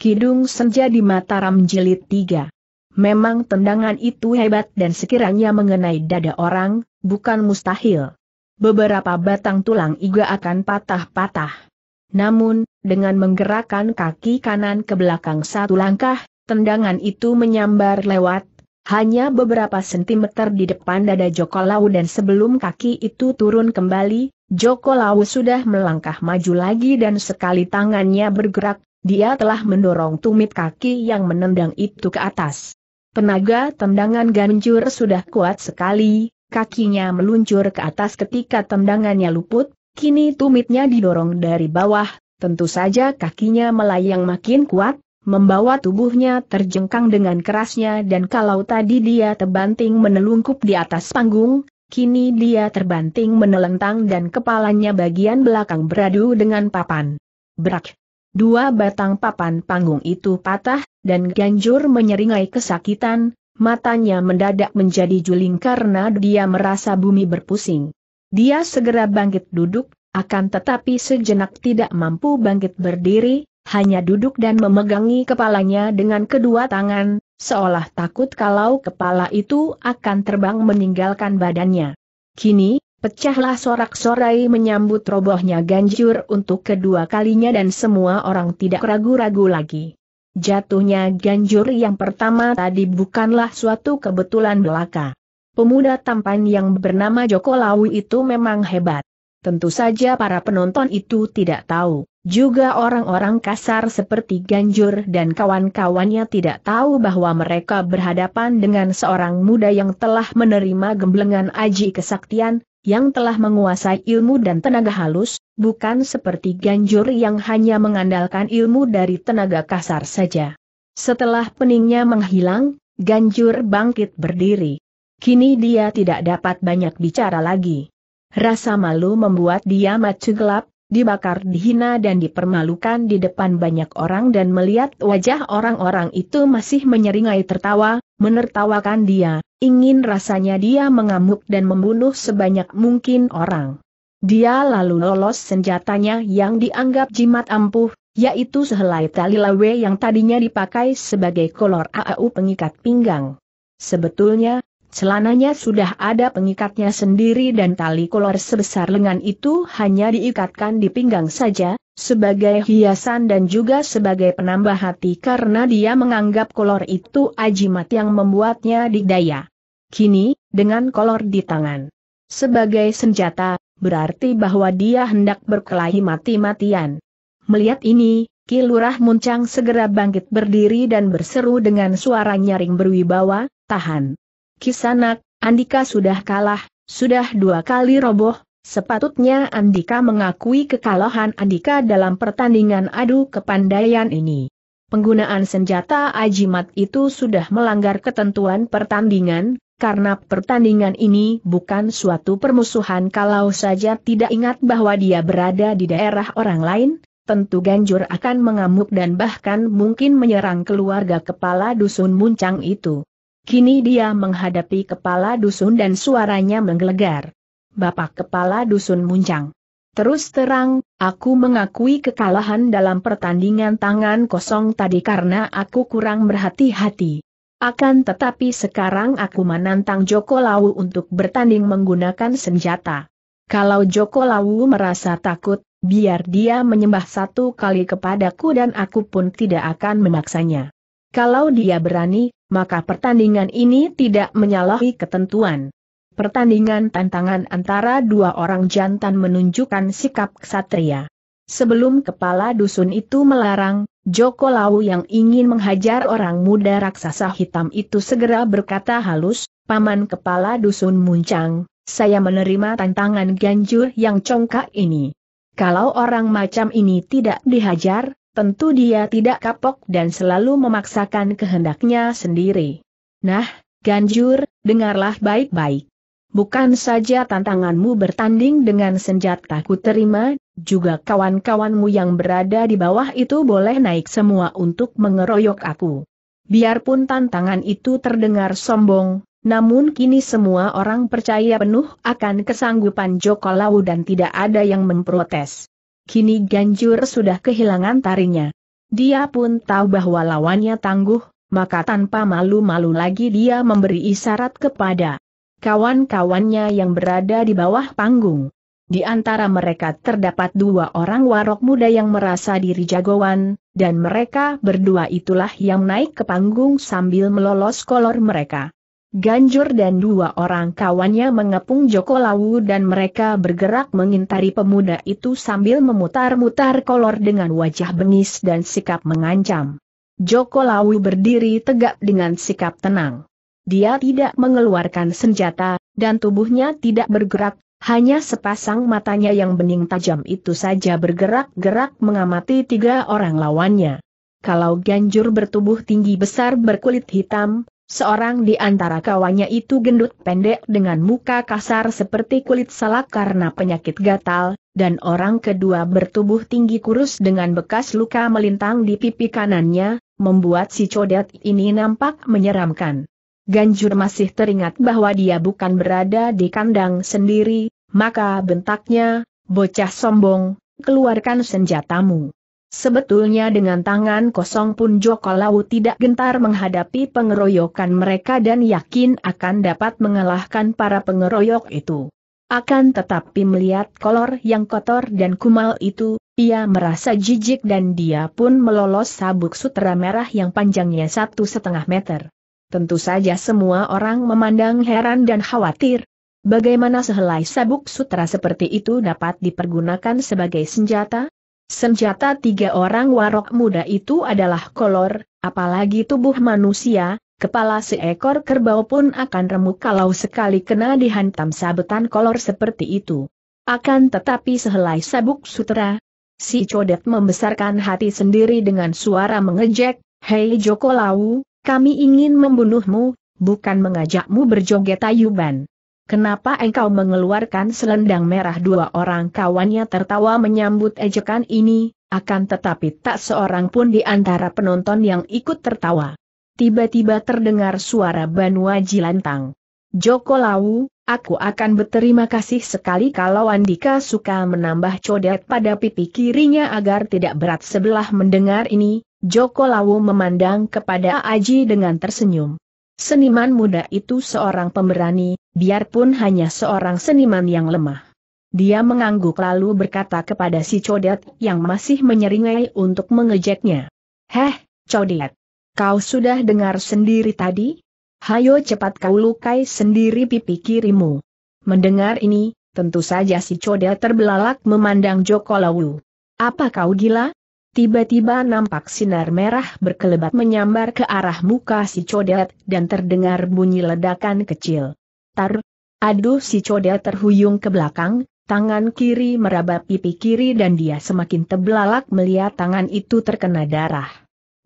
Kidung Senja di Mataram Jilid 3. Memang tendangan itu hebat dan sekiranya mengenai dada orang, bukan mustahil. Beberapa batang tulang iga akan patah-patah. Namun, dengan menggerakkan kaki kanan ke belakang satu langkah, tendangan itu menyambar lewat, hanya beberapa sentimeter di depan dada Joko Lau dan sebelum kaki itu turun kembali, Joko Lau sudah melangkah maju lagi dan sekali tangannya bergerak, dia telah mendorong tumit kaki yang menendang itu ke atas. Tenaga tendangan Ganjur sudah kuat sekali, kakinya meluncur ke atas ketika tendangannya luput, kini tumitnya didorong dari bawah, tentu saja kakinya melayang makin kuat, membawa tubuhnya terjengkang dengan kerasnya dan kalau tadi dia terbanting menelungkup di atas panggung, kini dia terbanting menelentang dan kepalanya bagian belakang beradu dengan papan. Brak! Dua batang papan panggung itu patah, dan Ganjur menyeringai kesakitan, matanya mendadak menjadi juling karena dia merasa bumi berpusing. Dia segera bangkit duduk, akan tetapi sejenak tidak mampu bangkit berdiri, hanya duduk dan memegangi kepalanya dengan kedua tangan, seolah takut kalau kepala itu akan terbang meninggalkan badannya. Kini, Pecahlah sorak-sorai menyambut robohnya ganjur untuk kedua kalinya dan semua orang tidak ragu-ragu lagi. Jatuhnya ganjur yang pertama tadi bukanlah suatu kebetulan belaka. Pemuda tampan yang bernama Joko Lawu itu memang hebat. Tentu saja para penonton itu tidak tahu, juga orang-orang kasar seperti Ganjur dan kawan-kawannya tidak tahu bahwa mereka berhadapan dengan seorang muda yang telah menerima gemblengan aji kesaktian, yang telah menguasai ilmu dan tenaga halus, bukan seperti Ganjur yang hanya mengandalkan ilmu dari tenaga kasar saja. Setelah peningnya menghilang, Ganjur bangkit berdiri. Kini dia tidak dapat banyak bicara lagi. Rasa malu membuat dia macu gelap, dibakar dihina dan dipermalukan di depan banyak orang dan melihat wajah orang-orang itu masih menyeringai tertawa, menertawakan dia, ingin rasanya dia mengamuk dan membunuh sebanyak mungkin orang. Dia lalu lolos senjatanya yang dianggap jimat ampuh, yaitu sehelai tali lawe yang tadinya dipakai sebagai kolor AAU pengikat pinggang. Sebetulnya, Celananya sudah ada pengikatnya sendiri dan tali kolor sebesar lengan itu hanya diikatkan di pinggang saja, sebagai hiasan dan juga sebagai penambah hati karena dia menganggap kolor itu ajimat yang membuatnya digdaya. Kini, dengan kolor di tangan sebagai senjata, berarti bahwa dia hendak berkelahi mati-matian. Melihat ini, Kilurah Muncang segera bangkit berdiri dan berseru dengan suara nyaring berwibawa, tahan. Kisanak, Andika sudah kalah, sudah dua kali roboh, sepatutnya Andika mengakui kekalahan Andika dalam pertandingan adu kepandaian ini. Penggunaan senjata ajimat itu sudah melanggar ketentuan pertandingan, karena pertandingan ini bukan suatu permusuhan kalau saja tidak ingat bahwa dia berada di daerah orang lain, tentu Ganjur akan mengamuk dan bahkan mungkin menyerang keluarga kepala dusun Muncang itu. Kini dia menghadapi kepala dusun dan suaranya menggelegar. Bapak kepala dusun muncang. Terus terang, aku mengakui kekalahan dalam pertandingan tangan kosong tadi karena aku kurang berhati-hati. Akan tetapi sekarang aku menantang Joko Lawu untuk bertanding menggunakan senjata. Kalau Joko Lawu merasa takut, biar dia menyembah satu kali kepadaku dan aku pun tidak akan memaksanya. Kalau dia berani, maka pertandingan ini tidak menyalahi ketentuan. Pertandingan tantangan antara dua orang jantan menunjukkan sikap ksatria. Sebelum kepala dusun itu melarang, Joko Lau yang ingin menghajar orang muda raksasa hitam itu segera berkata halus, Paman Kepala Dusun Muncang, saya menerima tantangan ganjur yang congkak ini. Kalau orang macam ini tidak dihajar, tentu dia tidak kapok dan selalu memaksakan kehendaknya sendiri. Nah, Ganjur, dengarlah baik-baik. Bukan saja tantanganmu bertanding dengan senjata ku terima, juga kawan-kawanmu yang berada di bawah itu boleh naik semua untuk mengeroyok aku. Biarpun tantangan itu terdengar sombong, namun kini semua orang percaya penuh akan kesanggupan Joko Lau dan tidak ada yang memprotes kini Ganjur sudah kehilangan tarinya. Dia pun tahu bahwa lawannya tangguh, maka tanpa malu-malu lagi dia memberi isyarat kepada kawan-kawannya yang berada di bawah panggung. Di antara mereka terdapat dua orang warok muda yang merasa diri jagoan, dan mereka berdua itulah yang naik ke panggung sambil melolos kolor mereka. Ganjur dan dua orang kawannya mengepung Joko Lawu dan mereka bergerak mengintari pemuda itu sambil memutar-mutar kolor dengan wajah bengis dan sikap mengancam. Joko Lawu berdiri tegak dengan sikap tenang. Dia tidak mengeluarkan senjata, dan tubuhnya tidak bergerak, hanya sepasang matanya yang bening tajam itu saja bergerak-gerak mengamati tiga orang lawannya. Kalau Ganjur bertubuh tinggi besar berkulit hitam, Seorang di antara kawannya itu gendut pendek dengan muka kasar seperti kulit salak karena penyakit gatal, dan orang kedua bertubuh tinggi kurus dengan bekas luka melintang di pipi kanannya, membuat si codet ini nampak menyeramkan. Ganjur masih teringat bahwa dia bukan berada di kandang sendiri, maka bentaknya, bocah sombong, keluarkan senjatamu. Sebetulnya dengan tangan kosong pun Joko Lau tidak gentar menghadapi pengeroyokan mereka dan yakin akan dapat mengalahkan para pengeroyok itu. Akan tetapi melihat kolor yang kotor dan kumal itu, ia merasa jijik dan dia pun melolos sabuk sutra merah yang panjangnya satu setengah meter. Tentu saja semua orang memandang heran dan khawatir. Bagaimana sehelai sabuk sutra seperti itu dapat dipergunakan sebagai senjata? Senjata tiga orang warok muda itu adalah kolor, apalagi tubuh manusia, kepala seekor kerbau pun akan remuk kalau sekali kena dihantam sabetan kolor seperti itu. Akan tetapi sehelai sabuk sutra, si codet membesarkan hati sendiri dengan suara mengejek, Hei Joko Lau, kami ingin membunuhmu, bukan mengajakmu berjoget ayuban. Kenapa engkau mengeluarkan selendang merah dua orang kawannya tertawa menyambut ejekan ini, akan tetapi tak seorang pun di antara penonton yang ikut tertawa. Tiba-tiba terdengar suara Banua Jilantang. Joko Lau, aku akan berterima kasih sekali kalau Andika suka menambah codet pada pipi kirinya agar tidak berat sebelah mendengar ini, Joko Lau memandang kepada Aji dengan tersenyum. Seniman muda itu seorang pemberani, biarpun hanya seorang seniman yang lemah. Dia mengangguk lalu berkata kepada si Codet yang masih menyeringai untuk mengejeknya. Heh, Codet. Kau sudah dengar sendiri tadi? Hayo cepat kau lukai sendiri pipi kirimu. Mendengar ini, tentu saja si Codet terbelalak memandang Joko Lawu. Apa kau gila? Tiba-tiba nampak sinar merah berkelebat menyambar ke arah muka si Codet dan terdengar bunyi ledakan kecil. Tar. Aduh si coda terhuyung ke belakang, tangan kiri meraba pipi kiri dan dia semakin tebelalak melihat tangan itu terkena darah.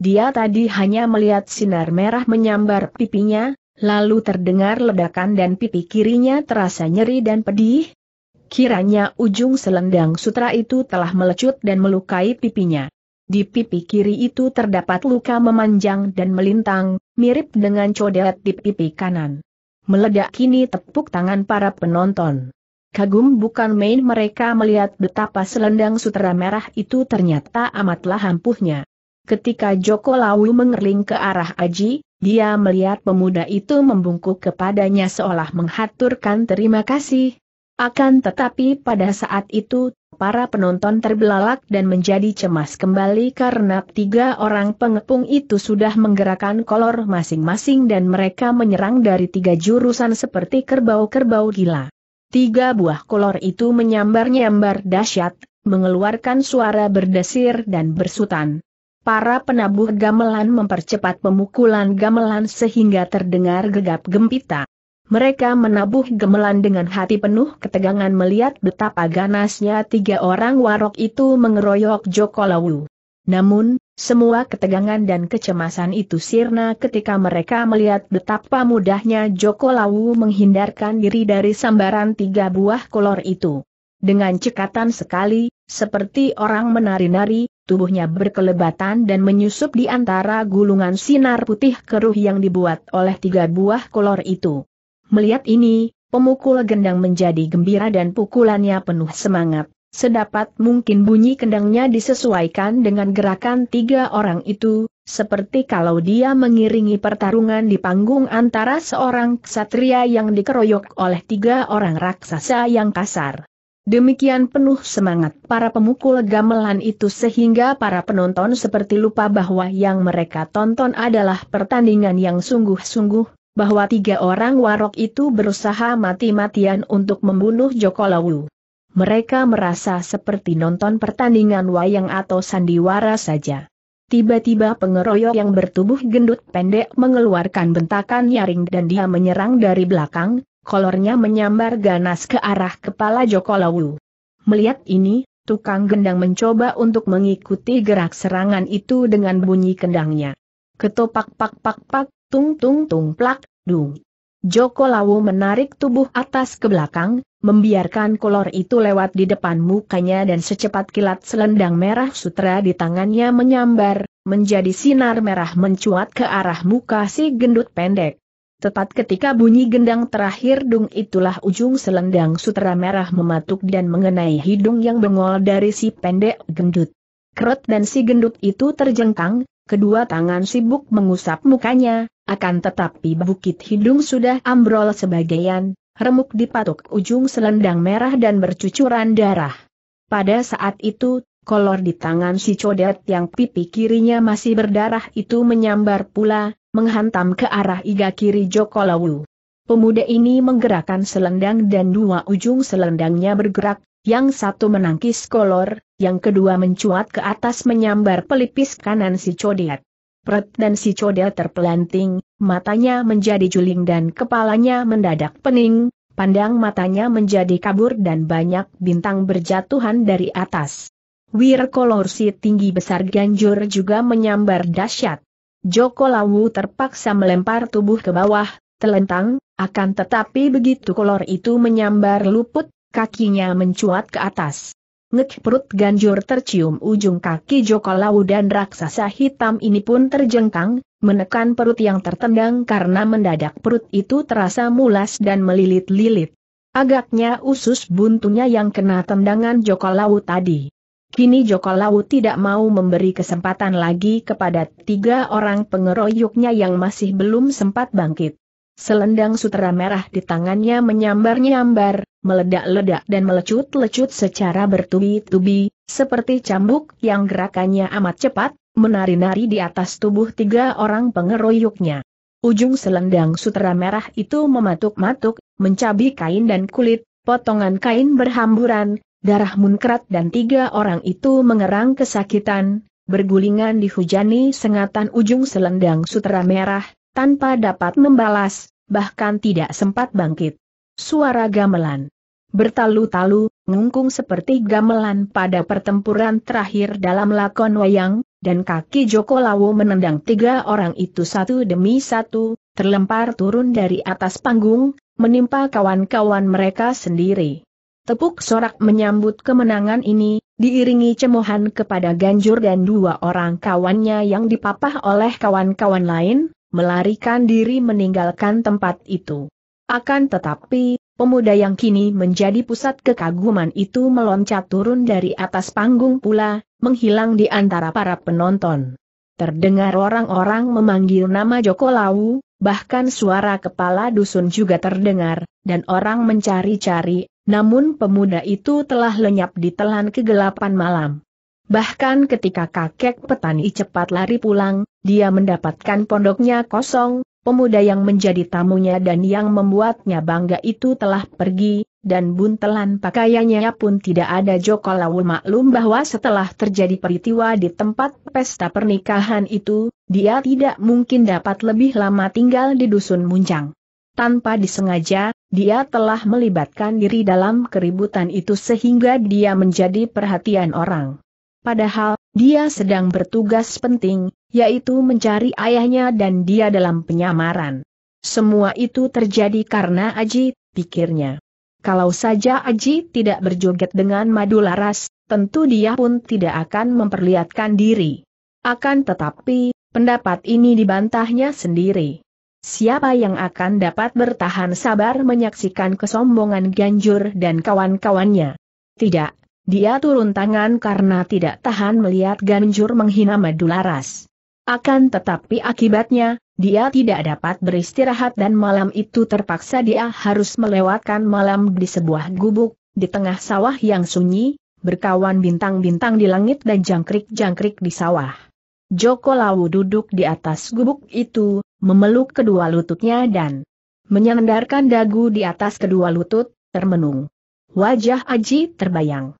Dia tadi hanya melihat sinar merah menyambar pipinya, lalu terdengar ledakan dan pipi kirinya terasa nyeri dan pedih. Kiranya ujung selendang sutra itu telah melecut dan melukai pipinya. Di pipi kiri itu terdapat luka memanjang dan melintang, mirip dengan codet di pipi kanan meledak kini tepuk tangan para penonton. Kagum bukan main mereka melihat betapa selendang sutera merah itu ternyata amatlah ampuhnya. Ketika Joko Lawu mengerling ke arah Aji, dia melihat pemuda itu membungkuk kepadanya seolah menghaturkan terima kasih. Akan tetapi pada saat itu, Para penonton terbelalak dan menjadi cemas kembali karena tiga orang pengepung itu sudah menggerakkan kolor masing-masing dan mereka menyerang dari tiga jurusan seperti kerbau-kerbau gila. Tiga buah kolor itu menyambar-nyambar dahsyat, mengeluarkan suara berdesir dan bersutan. Para penabuh gamelan mempercepat pemukulan gamelan sehingga terdengar gegap gempita. Mereka menabuh gemelan dengan hati penuh ketegangan melihat betapa ganasnya tiga orang warok itu mengeroyok Joko Lawu. Namun, semua ketegangan dan kecemasan itu sirna ketika mereka melihat betapa mudahnya Joko Lawu menghindarkan diri dari sambaran tiga buah kolor itu. Dengan cekatan sekali, seperti orang menari-nari, tubuhnya berkelebatan dan menyusup di antara gulungan sinar putih keruh yang dibuat oleh tiga buah kolor itu. Melihat ini, pemukul gendang menjadi gembira dan pukulannya penuh semangat. Sedapat mungkin bunyi kendangnya disesuaikan dengan gerakan tiga orang itu, seperti kalau dia mengiringi pertarungan di panggung antara seorang ksatria yang dikeroyok oleh tiga orang raksasa yang kasar. Demikian penuh semangat para pemukul gamelan itu sehingga para penonton seperti lupa bahwa yang mereka tonton adalah pertandingan yang sungguh-sungguh, bahwa tiga orang warok itu berusaha mati-matian untuk membunuh Joko Lawu. Mereka merasa seperti nonton pertandingan wayang atau sandiwara saja. Tiba-tiba pengeroyok yang bertubuh gendut pendek mengeluarkan bentakan nyaring dan dia menyerang dari belakang, kolornya menyambar ganas ke arah kepala Joko Lawu. Melihat ini, tukang gendang mencoba untuk mengikuti gerak serangan itu dengan bunyi kendangnya. Ketopak pak pak pak, Tung tung tung plak, dung. Joko Lawu menarik tubuh atas ke belakang, membiarkan kolor itu lewat di depan mukanya dan secepat kilat selendang merah sutra di tangannya menyambar, menjadi sinar merah mencuat ke arah muka si gendut pendek. Tepat ketika bunyi gendang terakhir dung itulah ujung selendang sutra merah mematuk dan mengenai hidung yang bengol dari si pendek gendut. Kerut dan si gendut itu terjengkang, kedua tangan sibuk mengusap mukanya, akan tetapi bukit hidung sudah ambrol sebagian, remuk dipatuk ujung selendang merah dan bercucuran darah. Pada saat itu, kolor di tangan si codet yang pipi kirinya masih berdarah itu menyambar pula, menghantam ke arah iga kiri Joko Lawu. Pemuda ini menggerakkan selendang dan dua ujung selendangnya bergerak, yang satu menangkis kolor, yang kedua mencuat ke atas menyambar pelipis kanan si Codet. Pret dan si coda terpelanting, matanya menjadi juling dan kepalanya mendadak pening, pandang matanya menjadi kabur dan banyak bintang berjatuhan dari atas. Wir kolorsi tinggi besar ganjur juga menyambar dahsyat. Joko Lawu terpaksa melempar tubuh ke bawah, telentang, akan tetapi begitu kolor itu menyambar luput, kakinya mencuat ke atas. Ngek perut ganjur tercium ujung kaki Joko dan raksasa hitam ini pun terjengkang, menekan perut yang tertendang karena mendadak perut itu terasa mulas dan melilit-lilit. Agaknya usus buntunya yang kena tendangan Joko Lau tadi. Kini Joko Lau tidak mau memberi kesempatan lagi kepada tiga orang pengeroyoknya yang masih belum sempat bangkit. Selendang sutera merah di tangannya menyambar-nyambar, meledak-ledak dan melecut-lecut secara bertubi-tubi, seperti cambuk yang gerakannya amat cepat, menari-nari di atas tubuh tiga orang pengeroyoknya. Ujung selendang sutera merah itu mematuk-matuk, mencabik kain dan kulit, potongan kain berhamburan, darah munkrat dan tiga orang itu mengerang kesakitan, bergulingan dihujani sengatan ujung selendang sutera merah, tanpa dapat membalas, bahkan tidak sempat bangkit. Suara gamelan bertalu-talu, ngungkung seperti gamelan pada pertempuran terakhir dalam lakon wayang, dan kaki Joko Lawo menendang tiga orang itu satu demi satu, terlempar turun dari atas panggung, menimpa kawan-kawan mereka sendiri. Tepuk sorak menyambut kemenangan ini, diiringi cemohan kepada Ganjur dan dua orang kawannya yang dipapah oleh kawan-kawan lain, melarikan diri meninggalkan tempat itu. Akan tetapi, Pemuda yang kini menjadi pusat kekaguman itu meloncat turun dari atas panggung pula, menghilang di antara para penonton. Terdengar orang-orang memanggil nama Joko Lau, bahkan suara kepala dusun juga terdengar, dan orang mencari-cari, namun pemuda itu telah lenyap di telan kegelapan malam. Bahkan ketika kakek petani cepat lari pulang, dia mendapatkan pondoknya kosong, pemuda yang menjadi tamunya dan yang membuatnya bangga itu telah pergi, dan buntelan pakaiannya pun tidak ada Joko Lawu maklum bahwa setelah terjadi peristiwa di tempat pesta pernikahan itu, dia tidak mungkin dapat lebih lama tinggal di dusun Muncang. Tanpa disengaja, dia telah melibatkan diri dalam keributan itu sehingga dia menjadi perhatian orang. Padahal, dia sedang bertugas penting, yaitu mencari ayahnya dan dia dalam penyamaran. Semua itu terjadi karena Aji, pikirnya. Kalau saja Aji tidak berjoget dengan madu laras, tentu dia pun tidak akan memperlihatkan diri. Akan tetapi, pendapat ini dibantahnya sendiri. Siapa yang akan dapat bertahan sabar menyaksikan kesombongan Ganjur dan kawan-kawannya? Tidak, dia turun tangan karena tidak tahan melihat Ganjur menghina Madularas. Akan tetapi akibatnya, dia tidak dapat beristirahat dan malam itu terpaksa dia harus melewatkan malam di sebuah gubuk, di tengah sawah yang sunyi, berkawan bintang-bintang di langit dan jangkrik-jangkrik di sawah. Joko Lawu duduk di atas gubuk itu, memeluk kedua lututnya dan menyandarkan dagu di atas kedua lutut, termenung. Wajah Aji terbayang.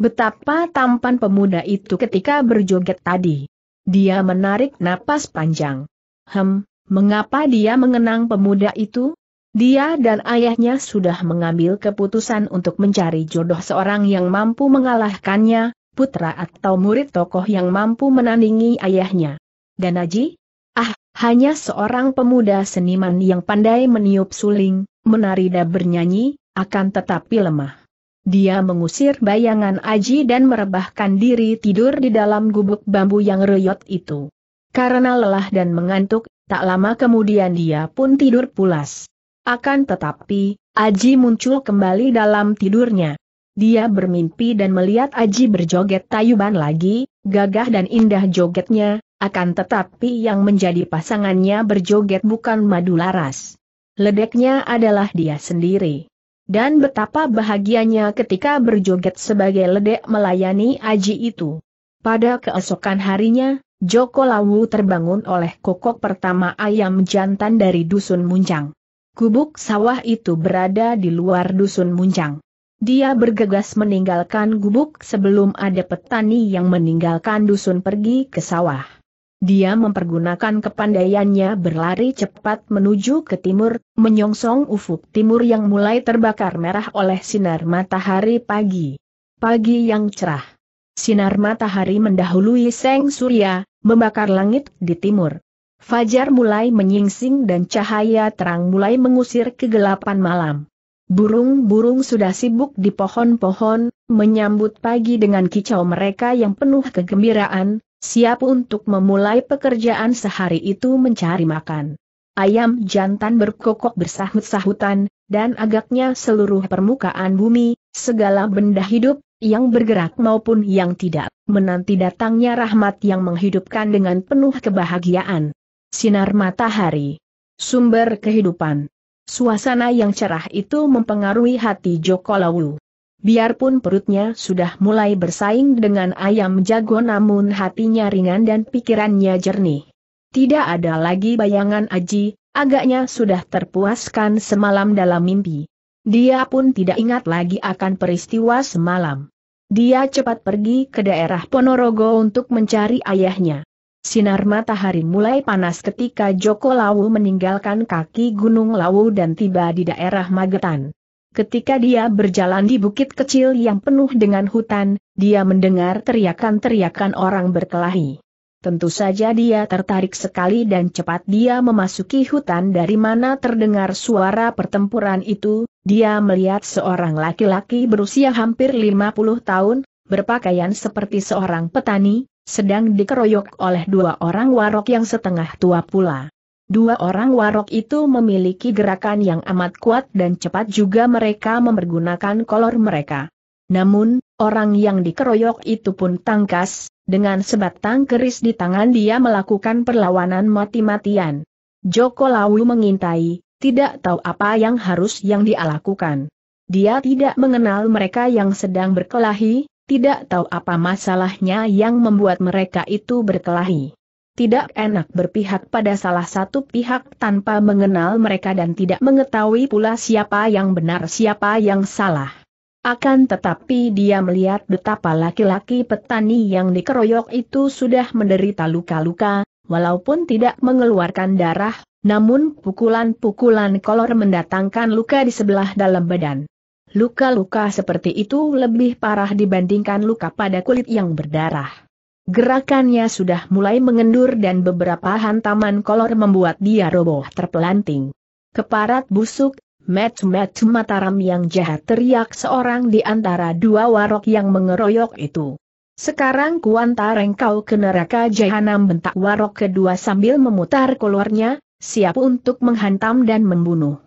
Betapa tampan pemuda itu ketika berjoget tadi. Dia menarik napas panjang. Hem, mengapa dia mengenang pemuda itu? Dia dan ayahnya sudah mengambil keputusan untuk mencari jodoh seorang yang mampu mengalahkannya, putra atau murid tokoh yang mampu menandingi ayahnya. Dan Aji? Ah, hanya seorang pemuda seniman yang pandai meniup suling, menari dan bernyanyi, akan tetapi lemah. Dia mengusir bayangan Aji dan merebahkan diri tidur di dalam gubuk bambu yang reyot itu. Karena lelah dan mengantuk, tak lama kemudian dia pun tidur pulas. Akan tetapi, Aji muncul kembali dalam tidurnya. Dia bermimpi dan melihat Aji berjoget tayuban lagi, gagah dan indah jogetnya, akan tetapi yang menjadi pasangannya berjoget bukan madu laras. Ledeknya adalah dia sendiri dan betapa bahagianya ketika berjoget sebagai ledek melayani Aji itu. Pada keesokan harinya, Joko Lawu terbangun oleh kokok pertama ayam jantan dari Dusun Muncang. Kubuk sawah itu berada di luar Dusun Muncang. Dia bergegas meninggalkan gubuk sebelum ada petani yang meninggalkan dusun pergi ke sawah. Dia mempergunakan kepandaiannya berlari cepat menuju ke timur, menyongsong ufuk timur yang mulai terbakar merah oleh sinar matahari pagi. Pagi yang cerah. Sinar matahari mendahului seng surya, membakar langit di timur. Fajar mulai menyingsing dan cahaya terang mulai mengusir kegelapan malam. Burung-burung sudah sibuk di pohon-pohon, menyambut pagi dengan kicau mereka yang penuh kegembiraan, Siap untuk memulai pekerjaan sehari itu mencari makan. Ayam jantan berkokok bersahut-sahutan, dan agaknya seluruh permukaan bumi, segala benda hidup, yang bergerak maupun yang tidak, menanti datangnya rahmat yang menghidupkan dengan penuh kebahagiaan. Sinar matahari. Sumber kehidupan. Suasana yang cerah itu mempengaruhi hati Joko Lawu. Biarpun perutnya sudah mulai bersaing dengan ayam jago namun hatinya ringan dan pikirannya jernih. Tidak ada lagi bayangan Aji, agaknya sudah terpuaskan semalam dalam mimpi. Dia pun tidak ingat lagi akan peristiwa semalam. Dia cepat pergi ke daerah Ponorogo untuk mencari ayahnya. Sinar matahari mulai panas ketika Joko Lawu meninggalkan kaki Gunung Lawu dan tiba di daerah Magetan. Ketika dia berjalan di bukit kecil yang penuh dengan hutan, dia mendengar teriakan-teriakan orang berkelahi. Tentu saja dia tertarik sekali dan cepat dia memasuki hutan dari mana terdengar suara pertempuran itu, dia melihat seorang laki-laki berusia hampir 50 tahun, berpakaian seperti seorang petani, sedang dikeroyok oleh dua orang warok yang setengah tua pula. Dua orang warok itu memiliki gerakan yang amat kuat dan cepat juga mereka mempergunakan kolor mereka. Namun, orang yang dikeroyok itu pun tangkas, dengan sebatang keris di tangan dia melakukan perlawanan mati-matian. Joko Lawu mengintai, tidak tahu apa yang harus yang dia lakukan. Dia tidak mengenal mereka yang sedang berkelahi, tidak tahu apa masalahnya yang membuat mereka itu berkelahi. Tidak enak berpihak pada salah satu pihak tanpa mengenal mereka dan tidak mengetahui pula siapa yang benar siapa yang salah. Akan tetapi dia melihat betapa laki-laki petani yang dikeroyok itu sudah menderita luka-luka, walaupun tidak mengeluarkan darah, namun pukulan-pukulan kolor mendatangkan luka di sebelah dalam badan. Luka-luka seperti itu lebih parah dibandingkan luka pada kulit yang berdarah. Gerakannya sudah mulai mengendur dan beberapa hantaman kolor membuat dia roboh terpelanting. Keparat busuk, Match-match Mataram yang jahat teriak seorang di antara dua warok yang mengeroyok itu. Sekarang kuantar engkau ke neraka jahanam bentak warok kedua sambil memutar kolornya, siap untuk menghantam dan membunuh.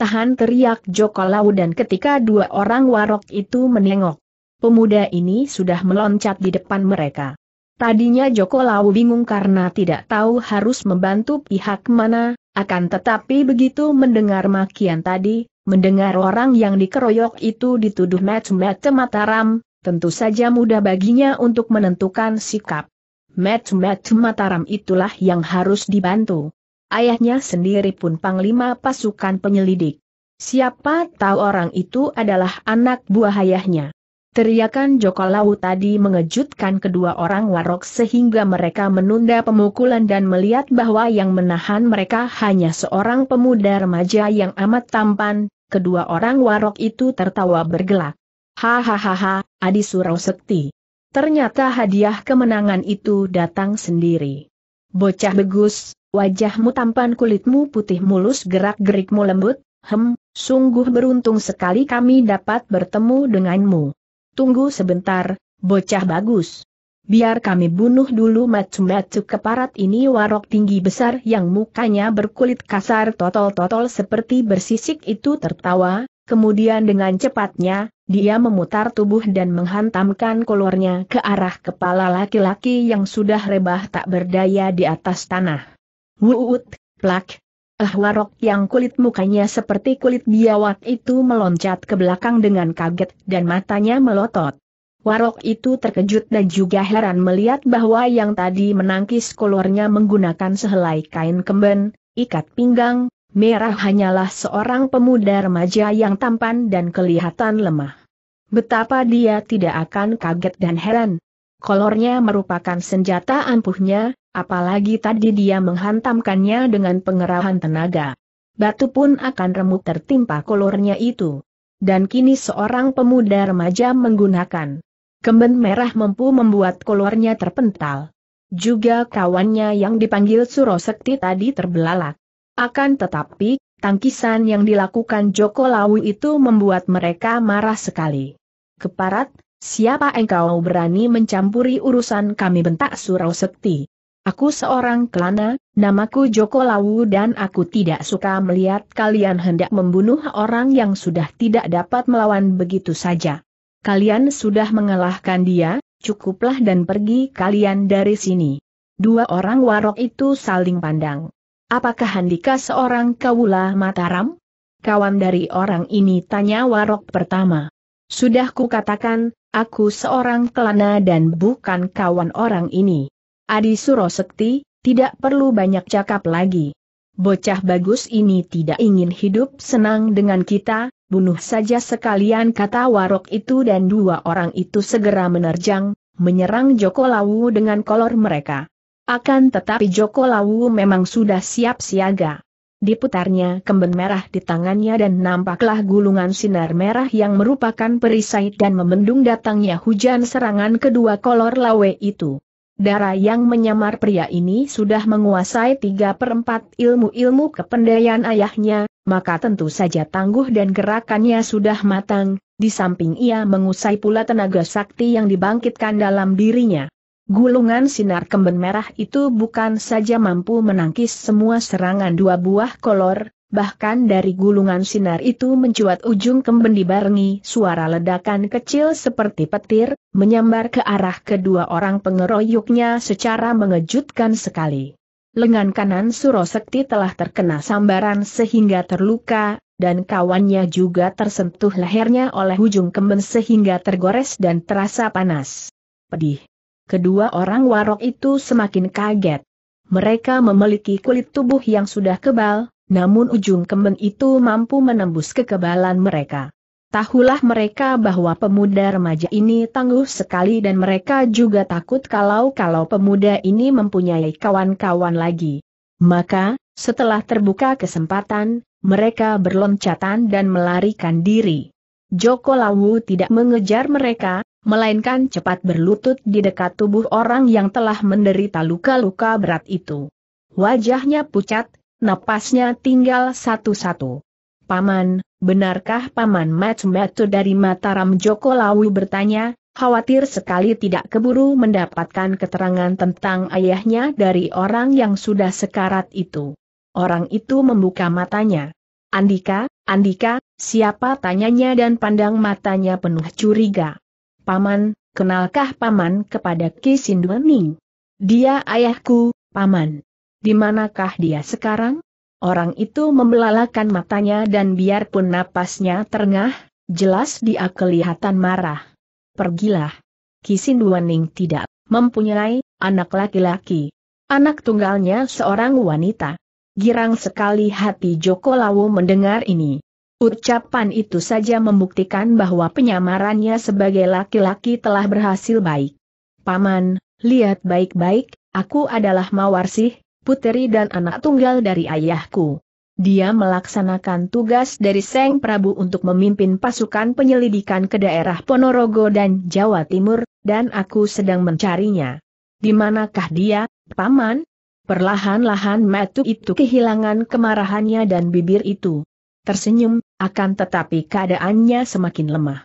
Tahan teriak Joko Lau dan ketika dua orang warok itu menengok. Pemuda ini sudah meloncat di depan mereka. Tadinya Joko Lau bingung karena tidak tahu harus membantu pihak mana, akan tetapi begitu mendengar makian tadi, mendengar orang yang dikeroyok itu dituduh macam-macam Mataram, tentu saja mudah baginya untuk menentukan sikap. Macam-macam Mataram itulah yang harus dibantu. Ayahnya sendiri pun panglima pasukan penyelidik. Siapa tahu orang itu adalah anak buah ayahnya. Teriakan Joko Laut tadi mengejutkan kedua orang warok sehingga mereka menunda pemukulan dan melihat bahwa yang menahan mereka hanya seorang pemuda remaja yang amat tampan, kedua orang warok itu tertawa bergelak. Hahaha, Adi Sekti. Ternyata hadiah kemenangan itu datang sendiri. Bocah begus, wajahmu tampan kulitmu putih mulus gerak-gerikmu lembut, hem, sungguh beruntung sekali kami dapat bertemu denganmu. Tunggu sebentar, bocah bagus. Biar kami bunuh dulu macu-macu keparat ini warok tinggi besar yang mukanya berkulit kasar totol-totol seperti bersisik itu tertawa, kemudian dengan cepatnya, dia memutar tubuh dan menghantamkan kolornya ke arah kepala laki-laki yang sudah rebah tak berdaya di atas tanah. Wuut, plak, Warok ah, yang kulit mukanya seperti kulit biawak itu meloncat ke belakang dengan kaget dan matanya melotot. Warok itu terkejut dan juga heran melihat bahwa yang tadi menangkis kolornya menggunakan sehelai kain kemben, ikat pinggang, merah hanyalah seorang pemuda remaja yang tampan dan kelihatan lemah. Betapa dia tidak akan kaget dan heran, Kolornya merupakan senjata ampuhnya, apalagi tadi dia menghantamkannya dengan pengerahan tenaga. Batu pun akan remuk tertimpa kolornya itu. Dan kini seorang pemuda remaja menggunakan kemben merah mampu membuat kolornya terpental. Juga kawannya yang dipanggil Surosekti tadi terbelalak. Akan tetapi, tangkisan yang dilakukan Joko Lawu itu membuat mereka marah sekali. Keparat, Siapa engkau berani mencampuri urusan kami bentak surau sekti? Aku seorang kelana, namaku Joko Lawu dan aku tidak suka melihat kalian hendak membunuh orang yang sudah tidak dapat melawan begitu saja. Kalian sudah mengalahkan dia, cukuplah dan pergi kalian dari sini. Dua orang warok itu saling pandang. Apakah Handika seorang kawula Mataram? Kawan dari orang ini tanya warok pertama. Sudah kukatakan, Aku seorang kelana dan bukan kawan orang ini. Adi Surosekti, tidak perlu banyak cakap lagi. Bocah bagus ini tidak ingin hidup senang dengan kita, bunuh saja sekalian kata warok itu dan dua orang itu segera menerjang, menyerang Joko Lawu dengan kolor mereka. Akan tetapi Joko Lawu memang sudah siap siaga diputarnya kemben merah di tangannya dan nampaklah gulungan sinar merah yang merupakan perisai dan membendung datangnya hujan serangan kedua kolor lawe itu. Darah yang menyamar pria ini sudah menguasai tiga perempat ilmu-ilmu kependayaan ayahnya, maka tentu saja tangguh dan gerakannya sudah matang, di samping ia mengusai pula tenaga sakti yang dibangkitkan dalam dirinya. Gulungan sinar kemben merah itu bukan saja mampu menangkis semua serangan dua buah kolor, bahkan dari gulungan sinar itu mencuat ujung kemben dibarengi suara ledakan kecil seperti petir, menyambar ke arah kedua orang pengeroyoknya secara mengejutkan sekali. Lengan kanan Surosekti telah terkena sambaran sehingga terluka, dan kawannya juga tersentuh lehernya oleh ujung kemben sehingga tergores dan terasa panas. Pedih kedua orang warok itu semakin kaget. Mereka memiliki kulit tubuh yang sudah kebal, namun ujung kemen itu mampu menembus kekebalan mereka. Tahulah mereka bahwa pemuda remaja ini tangguh sekali dan mereka juga takut kalau-kalau pemuda ini mempunyai kawan-kawan lagi. Maka, setelah terbuka kesempatan, mereka berloncatan dan melarikan diri. Joko Lawu tidak mengejar mereka, melainkan cepat berlutut di dekat tubuh orang yang telah menderita luka-luka berat itu. Wajahnya pucat, napasnya tinggal satu-satu. Paman, benarkah Paman Matsumetu dari Mataram Joko Lawu bertanya, khawatir sekali tidak keburu mendapatkan keterangan tentang ayahnya dari orang yang sudah sekarat itu. Orang itu membuka matanya. Andika, Andika, siapa tanyanya dan pandang matanya penuh curiga. Paman, kenalkah Paman kepada Ki Sindwening? Dia ayahku, Paman. Di manakah dia sekarang? Orang itu membelalakan matanya dan biarpun napasnya terengah, jelas dia kelihatan marah. Pergilah. Ki Sindwening tidak mempunyai anak laki-laki. Anak tunggalnya seorang wanita. Girang sekali hati Joko Lawu mendengar ini. Ucapan itu saja membuktikan bahwa penyamarannya sebagai laki-laki telah berhasil baik. Paman, lihat baik-baik, aku adalah Mawarsih, puteri dan anak tunggal dari ayahku. Dia melaksanakan tugas dari Seng Prabu untuk memimpin pasukan penyelidikan ke daerah Ponorogo dan Jawa Timur, dan aku sedang mencarinya. Di manakah dia, Paman? Perlahan-lahan matu itu kehilangan kemarahannya dan bibir itu tersenyum, akan tetapi keadaannya semakin lemah.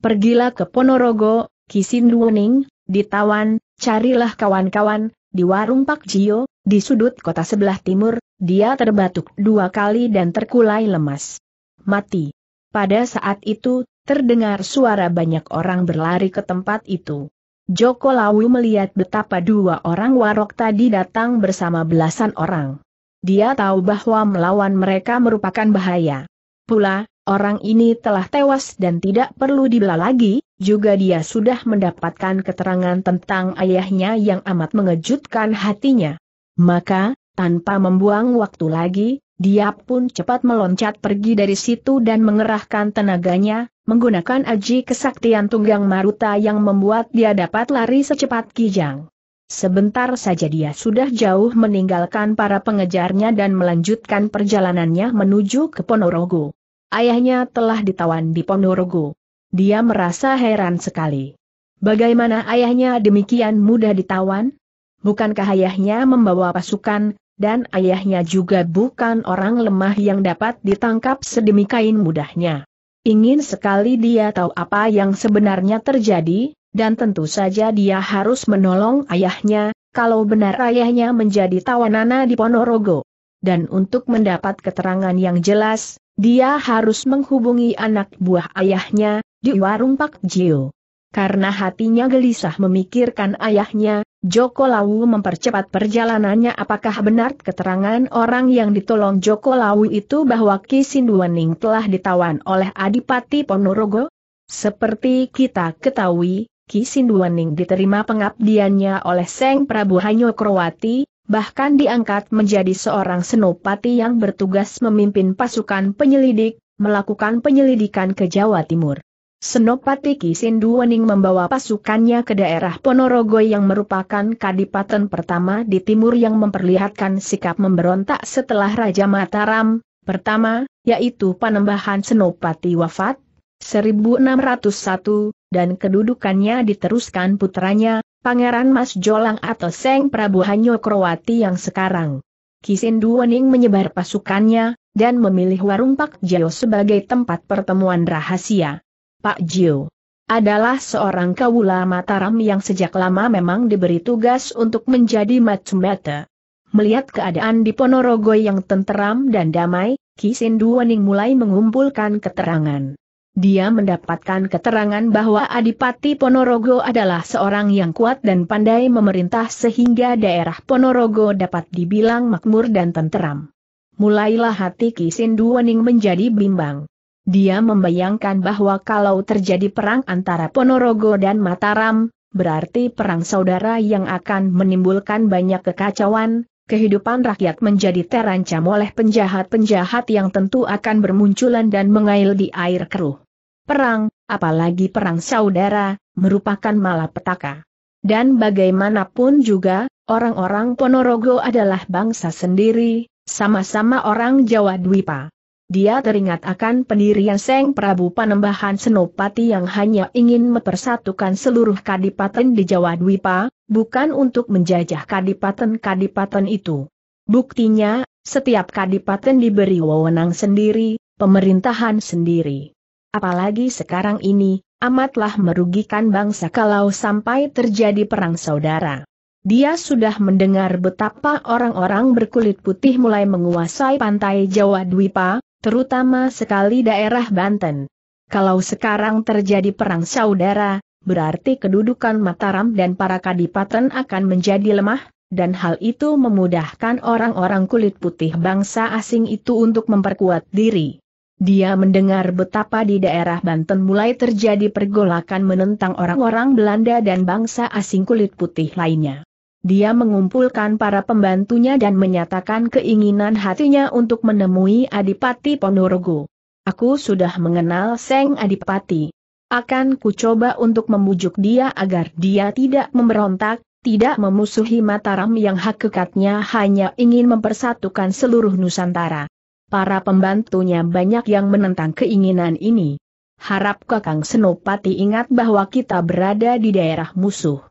Pergilah ke Ponorogo, Kisinduoning, di Tawan, carilah kawan-kawan, di warung Pak Jio, di sudut kota sebelah timur, dia terbatuk dua kali dan terkulai lemas. Mati. Pada saat itu, terdengar suara banyak orang berlari ke tempat itu. Joko Lawu melihat betapa dua orang warok tadi datang bersama belasan orang. Dia tahu bahwa melawan mereka merupakan bahaya. Pula, orang ini telah tewas dan tidak perlu dibela lagi, juga dia sudah mendapatkan keterangan tentang ayahnya yang amat mengejutkan hatinya. Maka, tanpa membuang waktu lagi, dia pun cepat meloncat pergi dari situ dan mengerahkan tenaganya, menggunakan aji kesaktian tunggang Maruta yang membuat dia dapat lari secepat kijang. Sebentar saja dia sudah jauh meninggalkan para pengejarnya dan melanjutkan perjalanannya menuju ke Ponorogo. Ayahnya telah ditawan di Ponorogo. Dia merasa heran sekali. Bagaimana ayahnya demikian mudah ditawan? Bukankah ayahnya membawa pasukan, dan ayahnya juga bukan orang lemah yang dapat ditangkap sedemikian mudahnya. Ingin sekali dia tahu apa yang sebenarnya terjadi, dan tentu saja dia harus menolong ayahnya, kalau benar ayahnya menjadi tawanana di Ponorogo. Dan untuk mendapat keterangan yang jelas, dia harus menghubungi anak buah ayahnya, di warung Pak Jio. Karena hatinya gelisah memikirkan ayahnya, Joko Lawu mempercepat perjalanannya apakah benar keterangan orang yang ditolong Joko Lawu itu bahwa Kisinduaning telah ditawan oleh Adipati Ponorogo? Seperti kita ketahui, Kisinduaning diterima pengabdiannya oleh Seng Prabu Hanyo Kroati bahkan diangkat menjadi seorang senopati yang bertugas memimpin pasukan penyelidik, melakukan penyelidikan ke Jawa Timur. Senopati Kisinduaning membawa pasukannya ke daerah Ponorogo yang merupakan kadipaten pertama di timur yang memperlihatkan sikap memberontak setelah Raja Mataram, pertama, yaitu panembahan Senopati wafat, 1601, dan kedudukannya diteruskan putranya, Pangeran Mas Jolang atau Seng Prabu Hanyo Kroati yang sekarang. Kisin Duwening menyebar pasukannya, dan memilih warung Pak Jio sebagai tempat pertemuan rahasia. Pak Jio adalah seorang kawula Mataram yang sejak lama memang diberi tugas untuk menjadi Matsumata. Melihat keadaan di Ponorogo yang tenteram dan damai, Kisin Duwening mulai mengumpulkan keterangan. Dia mendapatkan keterangan bahwa Adipati Ponorogo adalah seorang yang kuat dan pandai memerintah sehingga daerah Ponorogo dapat dibilang makmur dan tenteram. Mulailah hati Kisinduwaning menjadi bimbang. Dia membayangkan bahwa kalau terjadi perang antara Ponorogo dan Mataram, berarti perang saudara yang akan menimbulkan banyak kekacauan, kehidupan rakyat menjadi terancam oleh penjahat-penjahat yang tentu akan bermunculan dan mengail di air keruh. Perang, apalagi perang saudara, merupakan malapetaka. Dan bagaimanapun juga, orang-orang Ponorogo adalah bangsa sendiri, sama-sama orang Jawa Dwipa dia teringat akan pendirian Seng Prabu Panembahan Senopati yang hanya ingin mempersatukan seluruh kadipaten di Jawa Dwipa, bukan untuk menjajah kadipaten-kadipaten itu. Buktinya, setiap kadipaten diberi wewenang sendiri, pemerintahan sendiri. Apalagi sekarang ini, amatlah merugikan bangsa kalau sampai terjadi perang saudara. Dia sudah mendengar betapa orang-orang berkulit putih mulai menguasai pantai Jawa Dwipa, terutama sekali daerah Banten. Kalau sekarang terjadi perang saudara, berarti kedudukan Mataram dan para kadipaten akan menjadi lemah, dan hal itu memudahkan orang-orang kulit putih bangsa asing itu untuk memperkuat diri. Dia mendengar betapa di daerah Banten mulai terjadi pergolakan menentang orang-orang Belanda dan bangsa asing kulit putih lainnya dia mengumpulkan para pembantunya dan menyatakan keinginan hatinya untuk menemui Adipati Ponorogo. Aku sudah mengenal Seng Adipati. Akan kucoba untuk membujuk dia agar dia tidak memberontak, tidak memusuhi Mataram yang hakikatnya hanya ingin mempersatukan seluruh Nusantara. Para pembantunya banyak yang menentang keinginan ini. Harap Kakang Senopati ingat bahwa kita berada di daerah musuh.